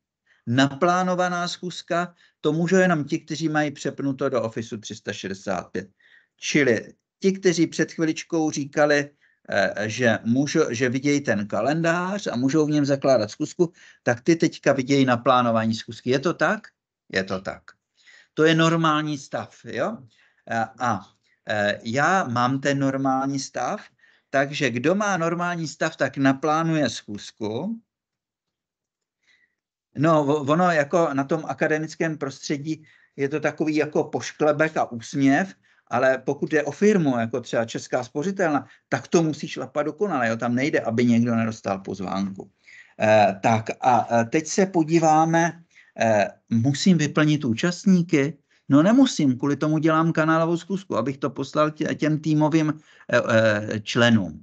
Naplánovaná schůzka, to můžou jenom ti, kteří mají přepnuto do Officeu 365. Čili ti, kteří před chviličkou říkali, eh, že, můžu, že vidějí ten kalendář a můžou v něm zakládat schůzku, tak ty teďka vidějí naplánování schůzky. Je to tak? Je to tak. To je normální stav. Jo? A, a eh, já mám ten normální stav takže kdo má normální stav, tak naplánuje schůzku. No, ono jako na tom akademickém prostředí je to takový jako pošklebek a úsměv, ale pokud je o firmu, jako třeba Česká spořitelna, tak to musí šlapat dokonale, jo, tam nejde, aby někdo nedostal pozvánku. Eh, tak a eh, teď se podíváme, eh, musím vyplnit účastníky, No, nemusím, kvůli tomu dělám kanálovou zkusku, abych to poslal těm týmovým eh, eh, členům.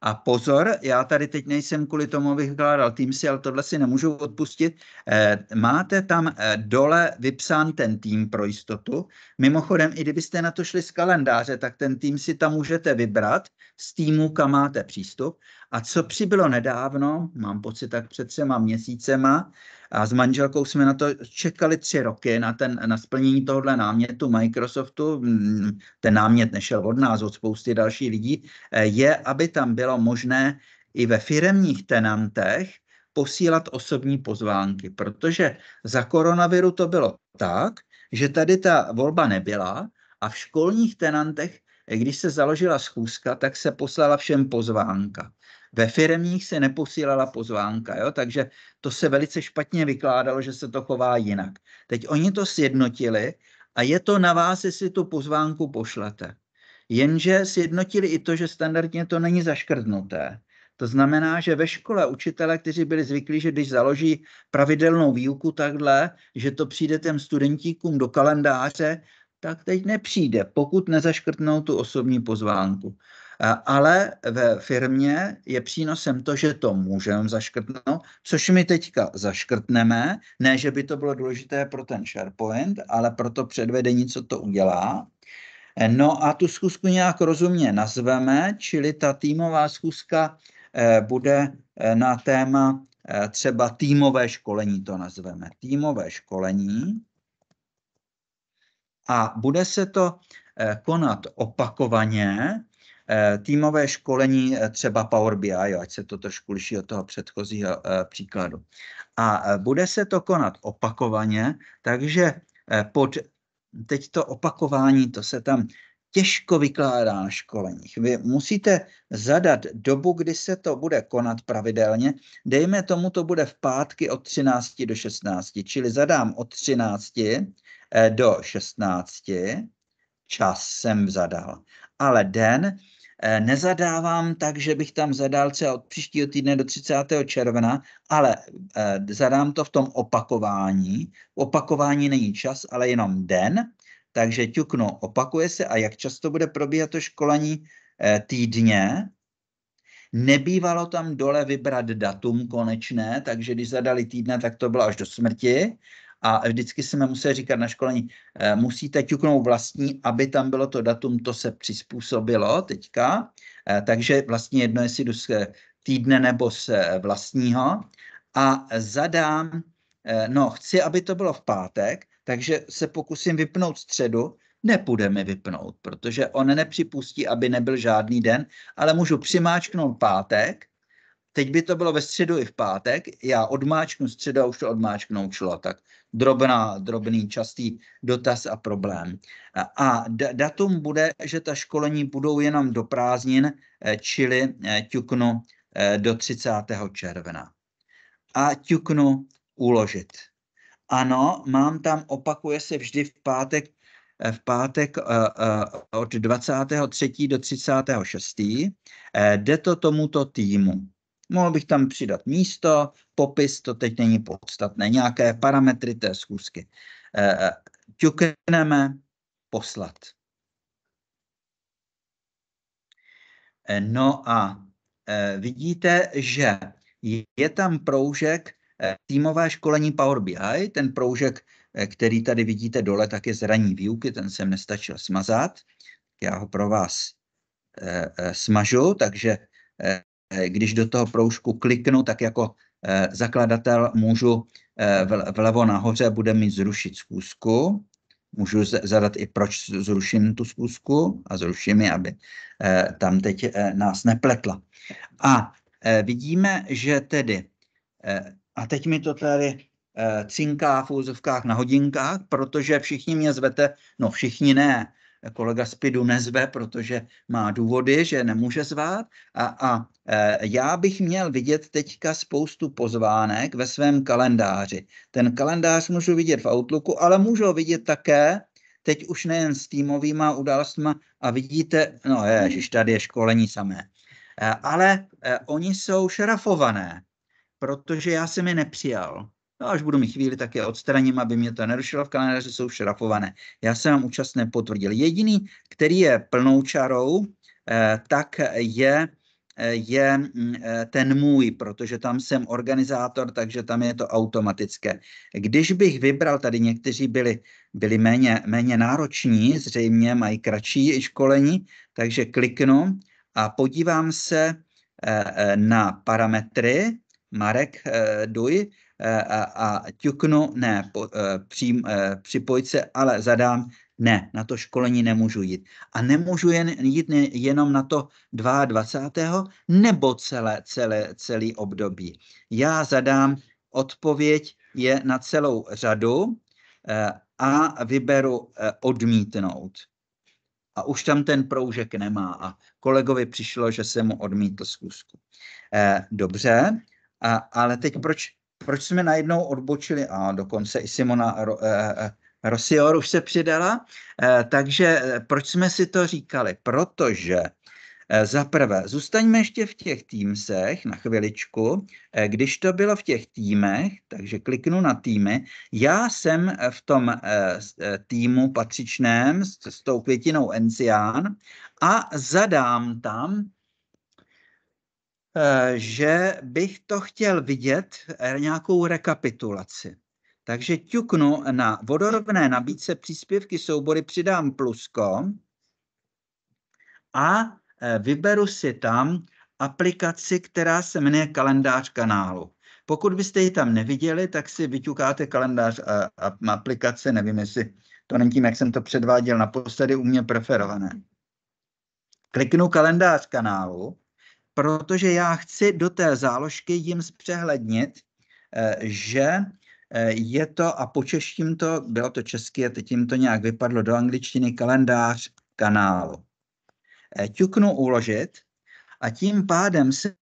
A pozor, já tady teď nejsem kvůli tomu vykládal si, ale tohle si nemůžu odpustit. Eh, máte tam dole vypsán ten tým pro jistotu. Mimochodem, i kdybyste na to šli z kalendáře, tak ten tým si tam můžete vybrat z týmu, kam máte přístup. A co přibylo nedávno, mám pocit tak před třema měsícema, a s manželkou jsme na to čekali tři roky, na, ten, na splnění tohohle námětu Microsoftu, mm, ten námět nešel od nás, od spousty dalších lidí, e, je, aby tam bylo možné i ve firemních tenantech posílat osobní pozvánky, protože za koronaviru to bylo tak, že tady ta volba nebyla a v školních tenantech, e, když se založila schůzka, tak se poslala všem pozvánka. Ve firmních se neposílala pozvánka, jo? takže to se velice špatně vykládalo, že se to chová jinak. Teď oni to sjednotili a je to na vás, jestli tu pozvánku pošlete. Jenže sjednotili i to, že standardně to není zaškrtnuté. To znamená, že ve škole učitele, kteří byli zvyklí, že když založí pravidelnou výuku takhle, že to přijde těm studentíkům do kalendáře, tak teď nepřijde, pokud nezaškrtnou tu osobní pozvánku ale ve firmě je přínosem to, že to můžeme zaškrtnout, což my teďka zaškrtneme, ne, že by to bylo důležité pro ten SharePoint, ale pro to předvedení, co to udělá. E, no a tu schůzku nějak rozumně nazveme, čili ta týmová schůzka e, bude e, na téma třeba týmové školení, to nazveme. Týmové školení. A bude se to konat opakovaně, Eh, týmové školení eh, třeba Power BI, jo, ať se to trošku liší od toho předchozího eh, příkladu. A bude se to konat opakovaně, takže pod teď to opakování, to se tam těžko vykládá na školeních. Vy musíte zadat dobu, kdy se to bude konat pravidelně. Dejme tomu, to bude v pátky od 13 do 16, čili zadám od 13 do 16, čas jsem zadal, ale den Eh, nezadávám tak, že bych tam zadal třeba od příštího týdne do 30. června, ale eh, zadám to v tom opakování. Opakování není čas, ale jenom den, takže ťuknu, opakuje se a jak často bude probíhat to školení eh, týdně, Nebývalo tam dole vybrat datum konečné, takže když zadali týdne, tak to bylo až do smrti a vždycky jsme museli říkat na školení, eh, musíte ťuknout vlastní, aby tam bylo to datum, to se přizpůsobilo teďka, eh, takže vlastně jedno, jestli jdu z eh, týdne nebo z vlastního a zadám, no chci, aby to bylo v pátek, takže se pokusím vypnout středu, nepůjde mi vypnout, protože on nepřipustí, aby nebyl žádný den, ale můžu přimáčknout pátek Teď by to bylo ve středu i v pátek. Já odmáčknu středa, už to odmáčknou člo, Tak drobná, drobný, častý dotaz a problém. A datum bude, že ta školení budou jenom do prázdnin, eh, čili eh, ťuknu eh, do 30. června. A ťuknu uložit. Ano, mám tam, opakuje se vždy v pátek, v pátek od 23. do 36. Jde to tomuto týmu mohl bych tam přidat místo, popis, to teď není podstatné, nějaké parametry té schůzky. E, ťukneme poslat. E, no a e, vidíte, že je tam proužek týmové školení Power BI, ten proužek, který tady vidíte dole, tak je z výuky, ten jsem nestačil smazat. Já ho pro vás smažu, takže Eh, když do toho proužku kliknu, tak jako eh, zakladatel můžu eh, vlevo nahoře bude mít zrušit zkusku. Můžu zadat i proč zruším tu zkusku a zruším ji, aby tam teď nás nepletla. A vidíme, že tedy, a teď mi to tady cinká v úzovkách na hodinkách, protože všichni mě zvete, no všichni ne, kolega Spidu nezve, protože má důvody, že nemůže zvát. A, a eh, já bych měl vidět teďka spoustu pozvánek ve svém kalendáři. Ten kalendář můžu vidět v Outlooku, ale můžu ho vidět také teď už nejen s týmovýma událostmi, a vidíte, no ježiš, tady je školení samé. Eh, ale eh, oni jsou šrafované, protože já jsem je nepřijal. No až budu mít chvíli, tak je odstraním, aby mě to nerušilo. V kalendáři jsou šrafované. Já jsem vám účast nepotvrdil. Jediný, který je plnou čarou, eh, tak je eh, je mm, eh, ten můj, protože tam jsem organizátor, takže tam je to automatické. Když bych vybral, tady někteří byli, byli méně, méně nároční, zřejmě mají kratší školení, takže kliknu a podívám se na parametry, Marek Duj, Eh, a, ťuknu, ne, po, eh, přijím, eh, připojit se, ale zadám, ne, na to školení nemůžu jít. A nemůžu jen, jít jenom na to 22. nebo celé, celé, celý období. Já zadám odpověď je na celou řadu a vyberu odmítnout. A už tam ten proužek nemá. A kolegovi přišlo, že jsem mu odmítl zkusku. Dobře, a, ale teď proč proč jsme najednou odbočili a dokonce i Simona Rosior eh, eh, už se přidala, eh, takže proč jsme si to říkali? Protože za prvé, zůstaňme ještě v těch týmsech na chviličku. Když to bylo v těch týmech, takže kliknu na týmy, já jsem v tom týmu patřičném s tou květinou Encián a zadám tam Eh, že bych to chtěl vidět eh, nějakou rekapitulaci. Takže ťuknu na vodorovné nabídce příspěvky soubory, přidám plusko a eh, vyberu si tam aplikaci, která se jmenuje kalendář kanálu. Pokud byste ji tam neviděli, tak si vyťukáte kalendář a, a aplikace, nevím jestli to není tím, jak jsem to předváděl naposledy u mě preferované. Kliknu kalendář kanálu protože já chci do té záložky jim zpřehlednit, eh, že eh, je to, a počeštím to, bylo to česky a teď jim to nějak vypadlo do angličtiny, kalendář kanálu. Eh, ťuknu uložit a tím pádem se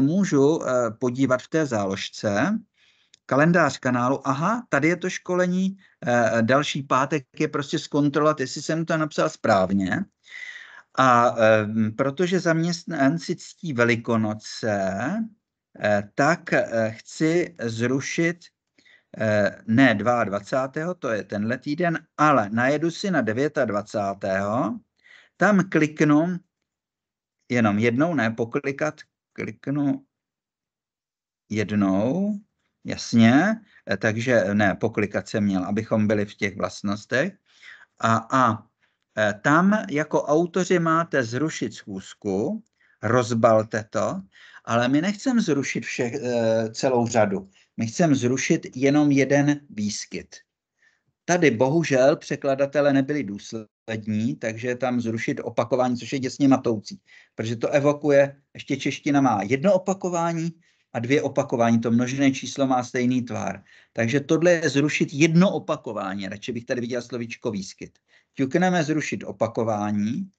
můžu podívat v té záložce, kalendář kanálu, aha, tady je to školení, další pátek je prostě zkontrolovat, jestli jsem to napsal správně a protože zaměstnanci ctí Velikonoce, eh, tak eh, chci zrušit eh, ne 22. to je tenhle týden, ale najedu si na 29. Tam kliknu jenom jednou, ne poklikat, kliknu jednou, jasně, takže ne, poklikat jsem měl, abychom byli v těch vlastnostech. A, a Eh, tam jako autoři máte zrušit schůzku, rozbalte to, ale my nechceme zrušit všech, eh, celou řadu. My chceme zrušit jenom jeden výskyt. Tady bohužel překladatele nebyli důslední, takže tam zrušit opakování, což je děsně matoucí, protože to evokuje, ještě čeština má jedno opakování a dvě opakování, to množené číslo má stejný tvar. Takže tohle je zrušit jedno opakování, radši bych tady viděl slovíčko výskyt ťukneme zrušit opakování.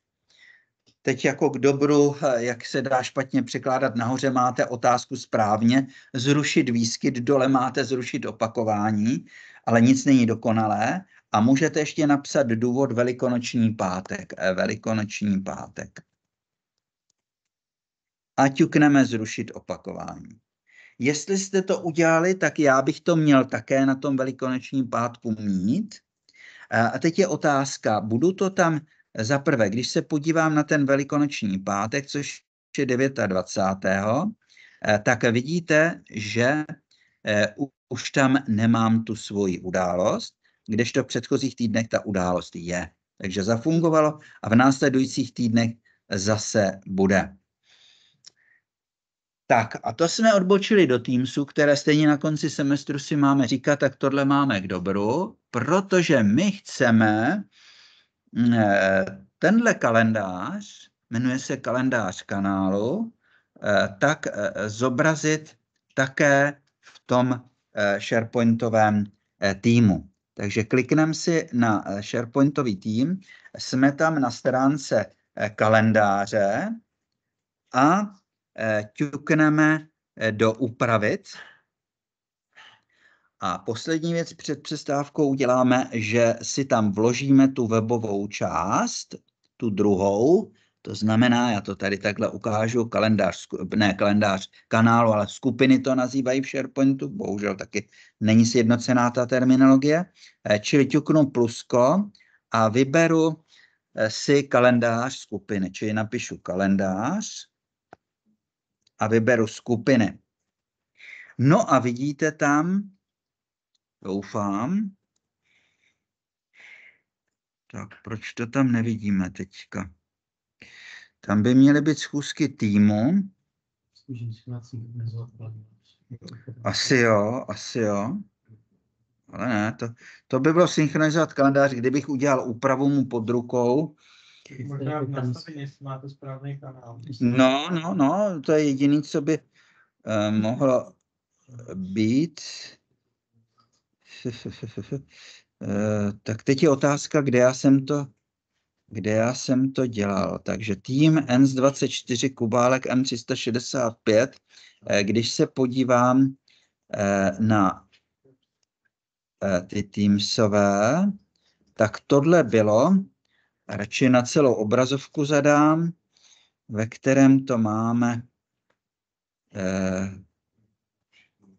Teď jako k dobru, eh, jak se dá špatně překládat nahoře, máte otázku správně. Zrušit výskyt, dole máte zrušit opakování, ale nic není dokonalé. A můžete ještě napsat důvod velikonoční pátek. Eh, velikonoční pátek. A ťukneme zrušit opakování. Jestli jste to udělali, tak já bych to měl také na tom velikonočním pátku mít. A teď je otázka, budu to tam eh, za prvé, když se podívám na ten velikonoční pátek, což je 29. Eh, tak vidíte, že eh, už tam nemám tu svoji událost, kdežto v předchozích týdnech ta událost je. Takže zafungovalo a v následujících týdnech zase bude. Tak a to jsme odbočili do Teamsu, které stejně na konci semestru si máme říkat, tak tohle máme k dobru, protože my chceme eh, tenhle kalendář, jmenuje se kalendář kanálu, eh, tak eh, zobrazit také v tom SharePointovém týmu. Takže klikneme si na SharePointový tým, jsme tam na stránce kalendáře a Eh, ťukneme eh, do upravit. A poslední věc před přestávkou uděláme, že si tam vložíme tu webovou část, tu druhou, to znamená, já to tady takhle ukážu, kalendář, ne kalendář kanálu, ale skupiny to nazývají v SharePointu, bohužel taky není sjednocená ta terminologie, eh, čili ťuknu plusko a vyberu si kalendář skupiny, čili napíšu kalendář a vyberu skupiny. No a vidíte tam, doufám, tak proč to tam nevidíme teďka? Tam by měly být schůzky týmu. Asi jo, asi jo. Ale ne, to, to by bylo synchronizovat kalendář, kdybych udělal úpravu mu pod rukou, možná v nastavení, jestli máte správný kanál. No, no, no, to je jediný, co by uh, mohlo být. Eh, tak teď je otázka, kde já jsem to kde já jsem to dělal. Takže tým n 24 Kubálek M365, eh, když se podívám na ty Teamsové, tak tohle bylo a radši na celou obrazovku zadám, ve kterém to máme eh,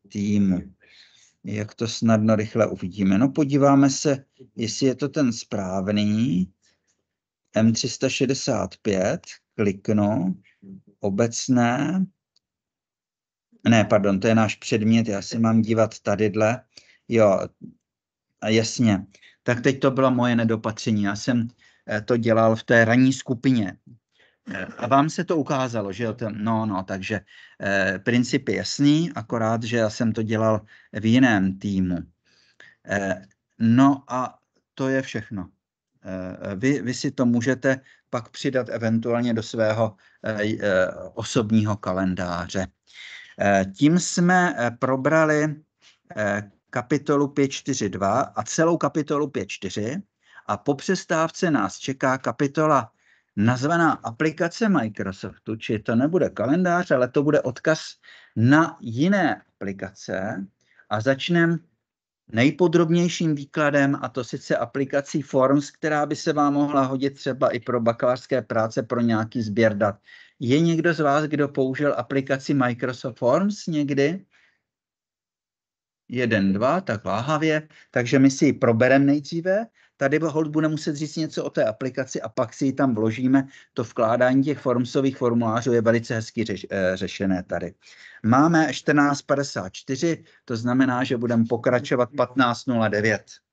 tým. Jak to snadno rychle uvidíme. No podíváme se, jestli je to ten správný. M365, kliknu, obecné, ne, pardon, to je náš předmět, já si mám dívat tadyhle. Jo, jasně. Tak teď to bylo moje nedopatření. Já jsem Eh, to dělal v té ranní skupině. Eh, a vám se to ukázalo, že jo? No, no, takže eh, princip je jasný, akorát, že já jsem to dělal v jiném týmu. Eh, no a to je všechno. Eh, vy, vy si to můžete pak přidat eventuálně do svého eh, eh osobního kalendáře. Eh, tím jsme eh, probrali eh, kapitolu 542 a celou kapitolu 54 a po přestávce nás čeká kapitola nazvaná aplikace Microsoftu, či to nebude kalendář, ale to bude odkaz na jiné aplikace a začneme nejpodrobnějším výkladem, a to sice aplikací Forms, která by se vám mohla hodit třeba i pro bakalářské práce, pro nějaký sběr dat. Je někdo z vás, kdo použil aplikaci Microsoft Forms někdy? Jeden, dva, tak váhavě, takže my si ji probereme nejdříve Tady hold bude muset říct něco o té aplikaci a pak si ji tam vložíme. To vkládání těch formsových formulářů je velice hezky řeš, eh, řešené tady. Máme 14.54, to znamená, že budeme pokračovat 15.09.